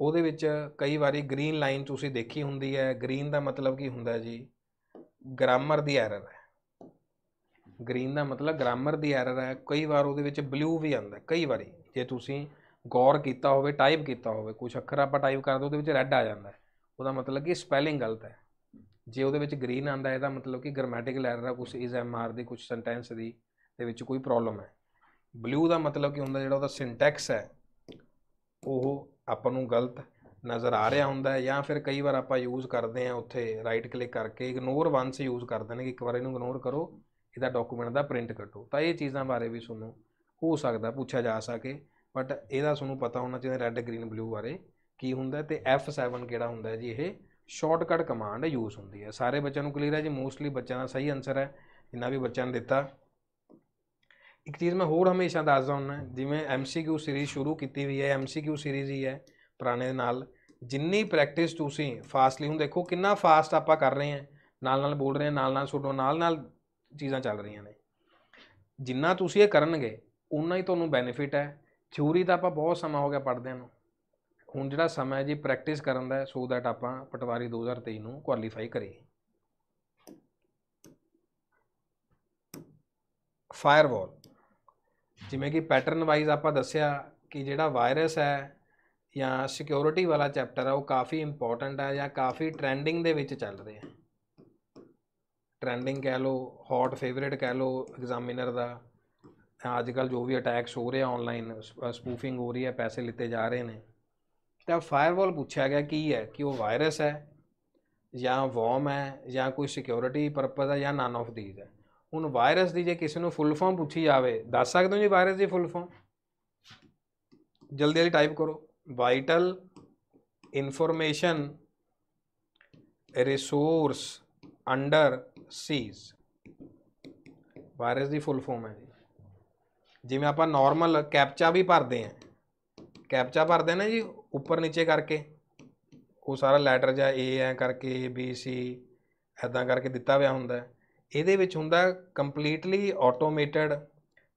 ਉਹਦੇ ਵਿੱਚ ਕਈ ਵਾਰੀ ਗ੍ਰੀਨ ਲਾਈਨ ਤੁਸੀਂ ਦੇਖੀ ਹੁੰਦੀ ਹੈ ਗ੍ਰੀਨ ਦਾ ਮਤਲਬ ਕੀ ਹੁੰਦਾ ਜੀ ਗ੍ਰਾਮਰ ਦੀ ਐਰਰ ਹੈ ਗ੍ਰੀਨ ਦਾ ਮਤਲਬ ਗ੍ਰਾਮਰ ਦੀ ਐਰਰ ਹੈ ਕਈ ਵਾਰ ਉਹਦੇ ਵਿੱਚ ਬਲੂ ਵੀ ਆਉਂਦਾ ਕਈ ਵਾਰੀ ਜੇ ਤੁਸੀਂ ਗੌਰ ਕੀਤਾ ਹੋਵੇ ਟਾਈਪ ਕੀਤਾ ਹੋਵੇ ਕੁਝ ਅੱਖਰ ਆਪਾਂ ਟਾਈਪ ਕਰਦੇ ਉਹਦੇ ਵਿੱਚ ਰੈੱਡ ਆ ਜਾਂਦਾ ਉਹਦਾ ਮਤਲਬ ਕਿ ਸਪੈਲਿੰਗ ਗਲਤ ਹੈ ਜੇ ਉਹਦੇ ਵਿੱਚ ਗ੍ਰੀਨ ਆਂਦਾ ਇਹਦਾ ਮਤਲਬ ਕਿ ਗ੍ਰਾਮੈਟਿਕਲ ਐਰਰ ਹੈ ਕੁਝ ਇਜ਼ ਐਮ ਆਰ ਦੀ ਕੁਝ ਸੈਂਟੈਂਸ ਦੀ ਦੇ ਵਿੱਚ ਕੋਈ ਪ੍ਰੋਬਲਮ ਹੈ ਬਲੂ ਦਾ ਮਤਲਬ ਕੀ ਹੁੰਦਾ ਜਿਹੜਾ ਉਹਦਾ ਸਿੰਟੈਕਸ ਹੈ ਉਹ ਆਪਾਂ ਨੂੰ ਗਲਤ ਨਜ਼ਰ ਆ ਰਿਹਾ ਹੁੰਦਾ ਜਾਂ ਫਿਰ ਕਈ ਵਾਰ ਆਪਾਂ ਯੂਜ਼ ਕਰਦੇ ਆ ਉੱਥੇ ਰਾਈਟ ਕਲਿੱਕ ਕਰਕੇ ਇਗਨੋਰ ਵਾਂਸ ਯੂਜ਼ ਕਰਦੇ ਨੇ ਕਿ ਇੱਕ ਵਾਰ ਇਹਨੂੰ ਇਗਨੋਰ ਕਰੋ ਇਹਦਾ ਡਾਕੂਮੈਂਟ ਦਾ ਪ੍ਰਿੰਟ ਕੱਟੋ ਤਾਂ ਇਹ ਚੀਜ਼ਾਂ ਬਾਰੇ ਵੀ ਸੁਣੋ ਹੋ ਸਕਦਾ ਪੁੱਛਿਆ ਜਾ ਸਕੇ ਬਟ ਇਹਦਾ ਤੁਹਾਨੂੰ ਪਤਾ ਹੋਣਾ ਚਾਹੀਦਾ ਰੈੱਡ ਗ੍ਰੀਨ ਬਲੂ ਬਾਰੇ ਕੀ ਹੁੰਦਾ ਤੇ F7 ਕਿਹੜਾ ਹੁੰਦਾ ਜੀ ਇਹ ਸ਼ਾਰਟਕਟ ਕਮਾਂਡ ਯੂਜ਼ ਹੁੰਦੀ ਹੈ ਸਾਰੇ ਬੱਚਿਆਂ ਨੂੰ ਕਲੀਅਰ ਹੈ ਜੀ ਮੋਸਟਲੀ ਬੱਚਿਆਂ ਦਾ ਸਹੀ ਆਨਸਰ ਹੈ ਜਿੰਨਾ ਵੀ ਬੱਚਿਆਂ ਨੇ ਦਿੱਤਾ ਇੱਕ ਚੀਜ਼ ਮੈਂ ਹੋਰ ਹਮੇਸ਼ਾ ਦੱਸਦਾ ਹੁੰਨਾ ਜਿਵੇਂ ਐਮਸੀਕਿਊ ਸੀਰੀਜ਼ ਸ਼ੁਰੂ ਕੀਤੀ ਹੋਈ ਹੈ ਐਮਸੀਕਿਊ ਸੀਰੀਜ਼ ਹੀ ਹੈ ਪੁਰਾਣੇ ਨਾਲ ਜਿੰਨੀ ਪ੍ਰੈਕਟਿਸ ਤੁਸੀਂ ਫਾਸਟਲੀ ਹੁਣ ਦੇਖੋ ਕਿੰਨਾ ਫਾਸਟ ਆਪਾਂ ਕਰ ਰਹੇ ਹਾਂ ਨਾਲ ਨਾਲ ਬੋਲ ਰਹੇ ਹਾਂ ਨਾਲ ਨਾਲ ਸੁਣੋ ਨਾਲ ਨਾਲ ਚੀਜ਼ਾਂ ਚੱਲ ਰਹੀਆਂ ਨੇ ਜਿੰਨਾ ਤੁਸੀਂ ਇਹ ਕਰਨਗੇ ਉਨਾ ਹੀ ਤੁਹਾਨੂੰ ਬੈਨੀਫਿਟ ਹੈ ਥਿਊਰੀ ਦਾ ਆਪਾਂ ਬਹੁਤ ਸਮਾਂ ਹੋ ਗਿਆ ਪੜ੍ਹਦਿਆਂ ਨੂੰ ਹੁਣ ਜਿਹੜਾ ਸਮਾਂ ਹੈ ਜੀ ਪ੍ਰੈਕਟਿਸ ਕਰਨ ਦਾ ਸੋ ਦੈਟ ਆਪਾਂ ਪਟਵਾਰੀ 2023 ਨੂੰ ਕੁਆਲੀਫਾਈ ਕਰੀਏ ਫਾਇਰਵਾਲ ਜਿਵੇਂ ਕਿ ਪੈਟਰਨ ਵਾਈਜ਼ ਆਪਾਂ ਦੱਸਿਆ ਕਿ ਜਿਹੜਾ ਵਾਇਰਸ ਹੈ ਜਾਂ ਸਿਕਿਉਰਿਟੀ ਵਾਲਾ ਚੈਪਟਰ ਹੈ ਉਹ ਕਾਫੀ ਇੰਪੋਰਟੈਂਟ ਹੈ ਜਾਂ ਕਾਫੀ ਟ੍ਰੈਂਡਿੰਗ ਦੇ ਵਿੱਚ ਚੱਲ ਰਿਹਾ ਹੈ ਟ੍ਰੈਂਡਿੰਗ ਕਹਿ ਲੋ ਹੌਟ ਫੇਵਰਿਟ ਕਹਿ ਲੋ ਐਗਜ਼ਾਮੀਨਰ ਦਾ ਅੱਜ ਕੱਲ ਜੋ ਵੀ ਅਟੈਕਸ ਹੋ ਰਿਹਾ ਆਨਲਾਈਨ ਸਪੂਫਿੰਗ ਹੋ ਰਹੀ ਹੈ ਪੈਸੇ ਲਿੱਤੇ ਜਾ ਰਹੇ ਨੇ ਤਾਂ ਫਾਇਰਵਾਲ ਪੁੱਛਿਆ ਗਿਆ ਕੀ ਹੈ ਕਿ ਉਹ ਵਾਇਰਸ ਹੈ ਜਾਂ ਵਾਰਮ ਹੈ ਜਾਂ ਕੋਈ ਸਿਕਿਉਰਿਟੀ ਪਰਪਸ ਹੈ ਜਾਂ ਨਨ ਆਫ ਥੀਸ ਹੈ ਹੁਣ ਵਾਇਰਸ ਦੀ ਜੇ ਕਿਸੇ ਨੂੰ ਫੁੱਲ ਫਾਰਮ ਪੁੱਛੀ ਜਾਵੇ ਦੱਸ ਸਕਦੇ ਹੋ ਜੀ ਵਾਇਰਸ ਦੀ ਫੁੱਲ ਫਾਰਮ ਜਲਦੀ ਜਲਦੀ ਟਾਈਪ ਕਰੋ vital information resource under siege virus ਦੀ ਫੁੱਲ ਫਾਰਮ ਹੈ ਜੀ ਜਿਵੇਂ ਆਪਾਂ ਨਾਰਮਲ ਕੈਪਚਾ ਵੀ ਭਰਦੇ ਆਂ ਕੈਪਚਾ ਭਰਦੇ ਨਾ ਜੀ ਉੱਪਰ ਨੀਚੇ ਕਰਕੇ ਉਹ ਸਾਰਾ ਲੈਟਰ ਜਾਂ ਏ ਐ ਕਰਕੇ ਬੀ ਸੀ ਐਦਾਂ ਕਰਕੇ ਦਿੱਤਾ ਹੋਇਆ ਹੁੰਦਾ ਹੈ ਇਹਦੇ ਵਿੱਚ ਹੁੰਦਾ completely automated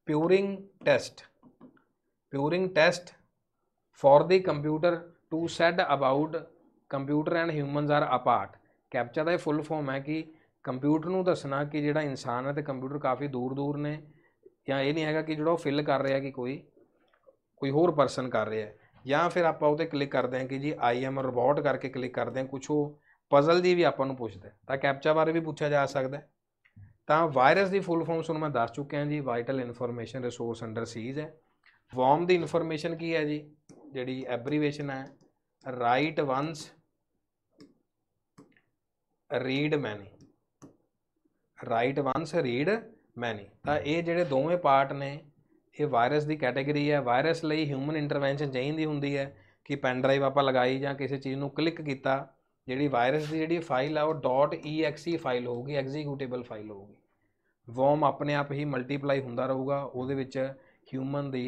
Turing test Turing test for the computer to said about computer and humans are apart CAPTCHA ਦਾ ਇਹ ਫੁੱਲ ਫਾਰਮ ਹੈ ਕਿ ਕੰਪਿਊਟਰ ਨੂੰ ਦੱਸਣਾ ਕਿ ਜਿਹੜਾ ਇਨਸਾਨ ਹੈ ਤੇ ਕੰਪਿਊਟਰ ਕਾਫੀ ਦੂਰ ਦੂਰ ਨੇ ਜਾਂ ਇਹ ਨਹੀਂ ਹੈਗਾ ਕਿ ਜਿਹੜਾ ਉਹ ਫਿਲ ਕਰ ਰਿਹਾ ਕਿ ਕੋਈ ਕੋਈ ਹੋਰ ਪਰਸਨ ਕਰ ਰਿਹਾ ਜਾਂ ਫਿਰ ਆਪਾਂ ਉਹਤੇ ਕਲਿੱਕ ਕਰਦੇ ਹਾਂ ਕਿ ਜੀ ਆਈ ਐਮ ਰੋਬੋਟ ਕਰਕੇ ਕਲਿੱਕ ਕਰਦੇ ਹਾਂ ਕੁਝ ਉਹ ਪਜ਼ਲ ਦੀ ਵੀ ਆਪਾਂ ਨੂੰ ਪੁੱਛਦਾ ਤਾਂ ਕੈਪਚਾ ਬਾਰੇ ਵੀ ਪੁੱਛਿਆ ਜਾ ਸਕਦਾ ਤਾਂ ਵਾਇਰਸ ਦੀ ਫੁੱਲ ਫਾਰਮ ਤੁਹਾਨੂੰ ਮੈਂ ਦੱਸ ਚੁੱਕਿਆ ਜੀ vital information resource under siege ਹੈ ਵਾਰਮ ਦੀ ਇਨਫੋਰਮੇਸ਼ਨ ਕੀ ਹੈ ਜੀ ਜਿਹੜੀ ਐਬਰੀਵੇਸ਼ਨ ਹੈ write once read many write once read many ਤਾਂ ਇਹ ਜਿਹੜੇ ਦੋਵੇਂ ਪਾਰਟ ਨੇ ਇਹ ਵਾਇਰਸ ਦੀ ਕੈਟਾਗਰੀ ਹੈ ਵਾਇਰਸ ਲਈ ਹਿਊਮਨ ਇੰਟਰਵੈਂਸ਼ਨ ਚਾਹੀਦੀ ਹੁੰਦੀ ਹੈ ਕਿ ਪੈਨ ਡਰਾਈਵ ਆਪਾਂ ਲਗਾਈ ਜਾਂ ਕਿਸੇ ਚੀਜ਼ ਨੂੰ ਕਲਿੱਕ ਕੀਤਾ ਜਿਹੜੀ ਵਾਇਰਸ ਦੀ ਜਿਹੜੀ ਫਾਈਲ ਆ ਉਹ .exe ਫਾਈਲ ਹੋਊਗੀ ਐਗਜ਼ੀਕਿਊਟੇਬਲ ਫਾਈਲ ਹੋਊਗੀ ਵਰਮ ਆਪਣੇ ਆਪ ਹੀ ਮਲਟੀਪਲਾਈ ਹੁੰਦਾ ਰਹੂਗਾ ਉਹਦੇ ਵਿੱਚ ਹਿਊਮਨ ਦੀ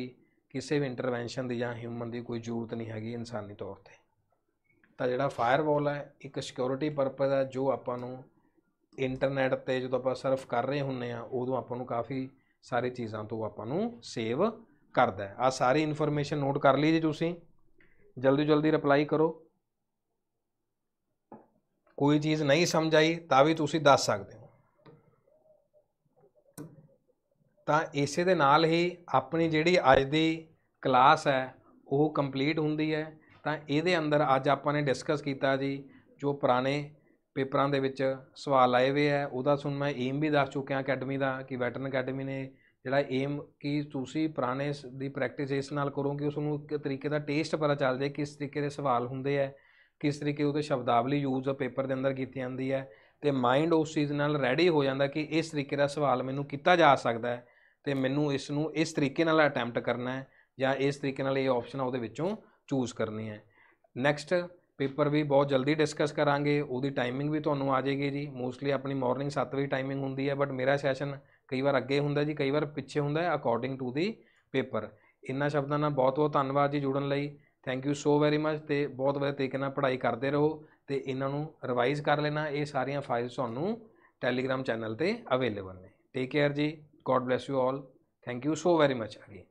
ਕਿਸੇ ਵੀ ਇੰਟਰਵੈਂਸ਼ਨ ਦੀ ਜਾਂ ਹਿਊਮਨ ਦੀ ਕੋਈ ਜ਼ਰੂਰਤ ਨਹੀਂ ਹੈਗੀ ਇਨਸਾਨੀ ਤੌਰ ਤੇ ਤਾਂ ਜਿਹੜਾ ਫਾਇਰਵਾਲ ਹੈ ਇੱਕ ਸਿਕਿਉਰਿਟੀ ਪਰਪਸ ਹੈ ਜੋ ਆਪਾਂ ਨੂੰ ਇੰਟਰਨੈਟ ਤੇ ਜਦੋਂ ਆਪਾਂ ਸਰਫ ਕਰ ਰਹੇ ਹੁੰਨੇ ਆ ਉਦੋਂ ਆਪਾਂ ਨੂੰ ਕਾਫੀ ਸਾਰੀ ਚੀਜ਼ਾਂ ਤੋਂ ਆਪਾਂ ਨੂੰ ਸੇਵ ਕਰਦਾ ਆ ਸਾਰੀ ਇਨਫੋਰਮੇਸ਼ਨ ਨੋਟ ਕਰ ਲਈ ਜੀ ਤੁਸੀਂ ਜਲਦੀ ਜਲਦੀ ਰਿਪਲਾਈ ਕਰੋ ਕੋਈ ਚੀਜ਼ ਨਹੀਂ ਸਮਝ ਆਈ ਤਾਂ ਵੀ ਤੁਸੀਂ ਦੱਸ ਸਕਦੇ ਹੋ ਤਾਂ ਇਸੇ ਦੇ ਨਾਲ ਹੀ ਆਪਣੀ ਜਿਹੜੀ ਅੱਜ ਦੀ ਕਲਾਸ ਹੈ ਉਹ ਕੰਪਲੀਟ ਹੁੰਦੀ ਹੈ ਤਾਂ ਇਹਦੇ ਅੰਦਰ ਅੱਜ ਆਪਾਂ ਨੇ ਡਿਸਕਸ ਕੀਤਾ ਜੀ ਜੋ ਪੁਰਾਣੇ ਪੇਪਰਾਂ ਦੇ ਵਿੱਚ ਸਵਾਲ ਆਏ ਹੋਏ ਹੈ ਉਹਦਾ ਸੁਣ ਮੈਂ ਏਮ ਵੀ ਦੱਸ ਚੁੱਕਿਆ ਅਕੈਡਮੀ ਦਾ ਕਿ ਵੈਟਰਨ ਅਕੈਡਮੀ ਨੇ ਜਿਹੜਾ ਏਮ ਕੀ ਤੁਸੀਂ ਪੁਰਾਣੇ ਦੀ ਪ੍ਰੈਕਟਿਸ ਇਸ ਨਾਲ ਕਰੋ ਕਿ ਉਸ ਨੂੰ ਇੱਕ ਤਰੀਕੇ ਦਾ ਟੇਸਟ ਪਤਾ ਚੱਲ ਜਾਏ ਕਿਸ ਤਰੀਕੇ ਦੇ ਸਵਾਲ ਹੁੰਦੇ ਆ ਕਿਸ ਤਰੀਕੇ ਉਹਦੇ ਸ਼ਬਦਾਵਲੀ ਯੂਜ਼ ਪੇਪਰ ਦੇ ਅੰਦਰ ਕੀਤੀ ਜਾਂਦੀ ਹੈ ਤੇ ਮਾਈਂਡ ਉਸ ਚੀਜ਼ ਨਾਲ ਰੈਡੀ ਹੋ ਜਾਂਦਾ ਕਿ ਇਸ ਤਰੀਕੇ ਦਾ ਸਵਾਲ ਮੈਨੂੰ ਕੀਤਾ ਜਾ ਸਕਦਾ ਹੈ ਤੇ ਮੈਨੂੰ ਇਸ ਨੂੰ ਇਸ ਤਰੀਕੇ ਨਾਲ ਅਟੈਂਪਟ ਕਰਨਾ ਹੈ ਜਾਂ ਇਸ ਤਰੀਕੇ ਨਾਲ ਇਹ ਆਪਸ਼ਨ ਆ ਉਹਦੇ ਵਿੱਚੋਂ ਚੂਜ਼ ਕਰਨੀ ਹੈ ਨੈਕਸਟ ਪੇਪਰ ਵੀ ਬਹੁਤ ਜਲਦੀ ਡਿਸਕਸ ਕਰਾਂਗੇ ਉਹਦੀ ਟਾਈਮਿੰਗ ਵੀ ਤੁਹਾਨੂੰ ਆ ਜਾਏਗੀ ਜੀ ਮੋਸਟਲੀ ਆਪਣੀ ਮਾਰਨਿੰਗ 7 ਵਜੇ ਟਾਈਮਿੰਗ ਹੁੰਦੀ ਹੈ ਬਟ ਮੇਰਾ ਸੈਸ਼ਨ ਕਈ ਵਾਰ ਅੱਗੇ ਹੁੰਦਾ ਜੀ ਕਈ ਵਾਰ ਪਿੱਛੇ ਹੁੰਦਾ ਹੈ ਅਕੋਰਡਿੰਗ ਟੂ ਦੀ ਪੇਪਰ ਇਨ੍ਹਾਂ ਸ਼ਬਦਾਂ ਨਾਲ ਬਹੁਤ ਬਹੁਤ ਧੰਨਵਾਦ ਜੀ ਜੁੜਨ ਲਈ thank you so very much ਤੇ ਬਹੁਤ ਵਧੀਆ ਤਰੀਕੇ ਨਾਲ ਪੜ੍ਹਾਈ ਕਰਦੇ ਰਹੋ ਤੇ ਇਹਨਾਂ ਨੂੰ ਰਿਵਾਈਜ਼ ਕਰ ਲੈਣਾ ਇਹ ਸਾਰੀਆਂ ਫਾਈਲਸ ਤੁਹਾਨੂੰ ਟੈਲੀਗ੍ਰam ਚੈਨਲ ਤੇ ਅਵੇਲੇਬਲ ਨੇ ਟੇਕ ਕੇਅਰ ਜੀ God bless you all thank you so very much ਅਗੇ